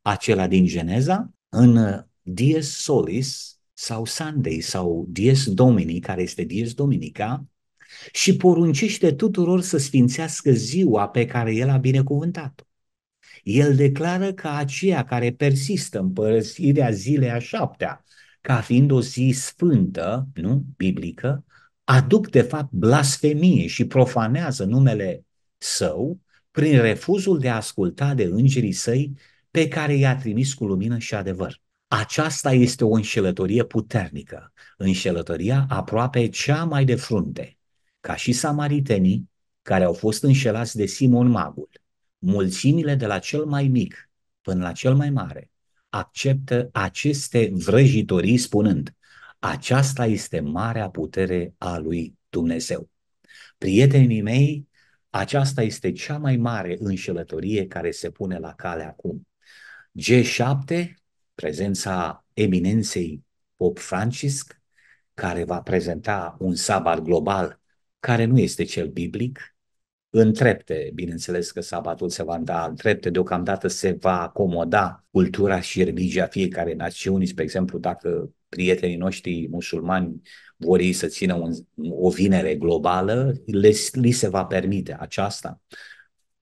acela din Geneza în Dies Solis sau Sunday sau Dies Domini, care este Dies Dominica, și poruncește tuturor să sfințească ziua pe care el a binecuvântat-o. El declară că aceea care persistă în părăsirea zilei a șaptea, ca fiind o zi sfântă, nu, biblică, aduc de fapt blasfemie și profanează numele său prin refuzul de a asculta de îngerii săi pe care i-a trimis cu lumină și adevăr. Aceasta este o înșelătorie puternică, înșelătoria aproape cea mai de frunte, ca și samaritenii care au fost înșelați de Simon Magul. Mulțimile de la cel mai mic până la cel mai mare acceptă aceste vrăjitorii spunând aceasta este marea putere a lui Dumnezeu. Prietenii mei, aceasta este cea mai mare înșelătorie care se pune la cale acum. G7, prezența eminenței Pop Francisc, care va prezenta un sabat global care nu este cel biblic, în trepte, bineînțeles că sabatul se va da în trepte, deocamdată se va acomoda cultura și religia fiecare națiuni, spre exemplu, dacă prietenii noștri musulmani vor ei să țină un, o vinere globală, le, li se va permite aceasta.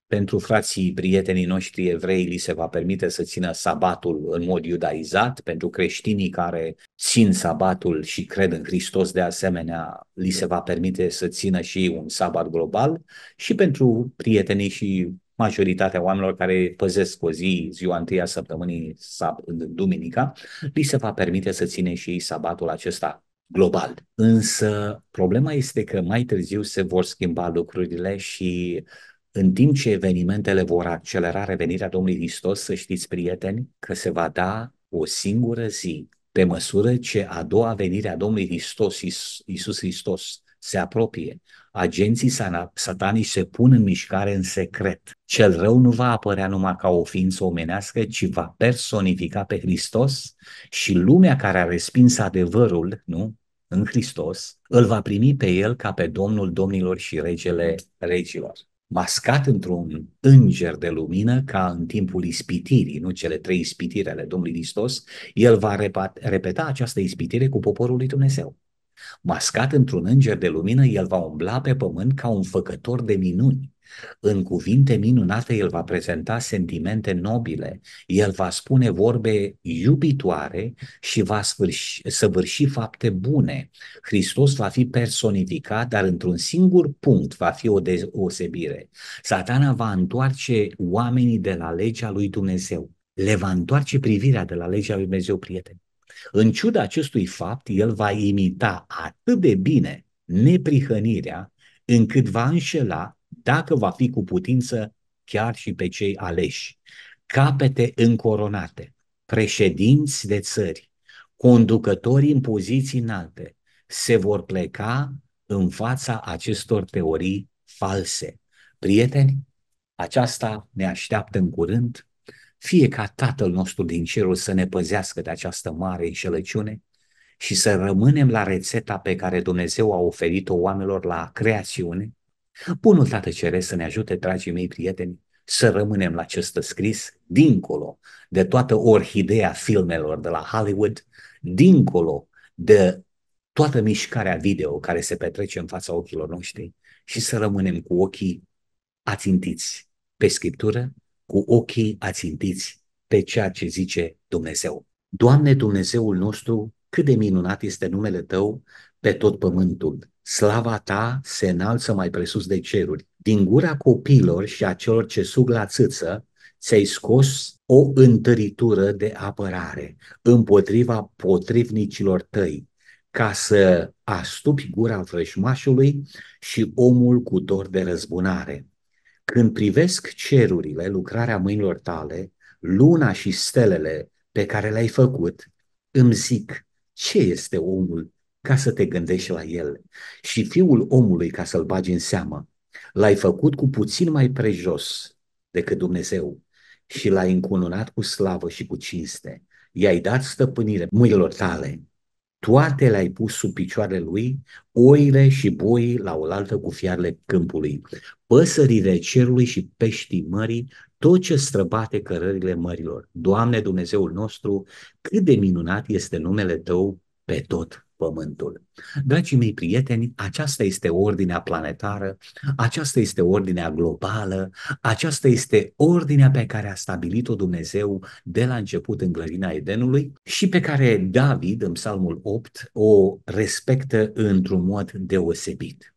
Pentru frații, prietenii noștri evrei, li se va permite să țină sabatul în mod iudaizat. Pentru creștinii care țin sabatul și cred în Hristos de asemenea, li se va permite să țină și un sabat global. Și pentru prietenii și majoritatea oamenilor care păzesc o zi, ziua întâia săptămânii, sab, duminica, li se va permite să ține și ei sabatul acesta global. Însă problema este că mai târziu se vor schimba lucrurile și în timp ce evenimentele vor accelera revenirea Domnului Hristos, să știți, prieteni, că se va da o singură zi, pe măsură ce a doua venire a Domnului Hristos, Iisus Hristos, se apropie. Agenții satanici se pun în mișcare în secret. Cel rău nu va apărea numai ca o ființă omenească, ci va personifica pe Hristos și lumea care a respins adevărul, nu? În Hristos, îl va primi pe el ca pe Domnul Domnilor și Regele Regilor mascat într-un înger de lumină, ca în timpul ispitirii, nu cele trei ispitire ale Domnului Hristos, el va repeta această ispitire cu poporul lui Dumnezeu. Mascat într-un înger de lumină, el va umbla pe pământ ca un făcător de minuni. În cuvinte minunate el va prezenta sentimente nobile, el va spune vorbe iubitoare și va sfârși, săvârși fapte bune. Hristos va fi personificat, dar într-un singur punct va fi o deosebire. Satana va întoarce oamenii de la legea lui Dumnezeu. Le va întoarce privirea de la legea lui Dumnezeu, prieteni. În ciuda acestui fapt, el va imita atât de bine neprihănirea, încât va înșela, dacă va fi cu putință, chiar și pe cei aleși. Capete încoronate, președinți de țări, conducători în poziții înalte, se vor pleca în fața acestor teorii false. Prieteni, aceasta ne așteaptă în curând fie ca Tatăl nostru din cerul să ne păzească de această mare înșelăciune și să rămânem la rețeta pe care Dumnezeu a oferit-o oamenilor la creațiune, Bunul Tată Ceresc să ne ajute, dragii mei prieteni, să rămânem la acest scris, dincolo de toată orhideea filmelor de la Hollywood, dincolo de toată mișcarea video care se petrece în fața ochilor noștri și să rămânem cu ochii ațintiți pe Scriptură, cu ochii ațintiți pe ceea ce zice Dumnezeu. Doamne Dumnezeul nostru, cât de minunat este numele Tău pe tot pământul. Slava Ta se înalță mai presus de ceruri. Din gura copilor și a celor ce sug la țâță, ți-ai scos o întăritură de apărare împotriva potrivnicilor tăi, ca să astupi gura vrăjmașului și omul cu dor de răzbunare. Când privesc cerurile, lucrarea mâinilor tale, luna și stelele pe care le-ai făcut, îmi zic ce este omul ca să te gândești la el și fiul omului ca să-l bagi în seamă. L-ai făcut cu puțin mai prejos decât Dumnezeu și l-ai încununat cu slavă și cu cinste. I-ai dat stăpânire mâinilor tale toate le-ai pus sub picioarele lui, oile și boii la oaltă cu fiarele câmpului, păsările cerului și peștii mării, tot ce străbate cărările mărilor. Doamne Dumnezeul nostru, cât de minunat este numele Tău pe tot Pământul. Dragii mei prieteni, aceasta este ordinea planetară, aceasta este ordinea globală, aceasta este ordinea pe care a stabilit-o Dumnezeu de la început în grădina Edenului și pe care David, în Psalmul 8, o respectă într-un mod deosebit.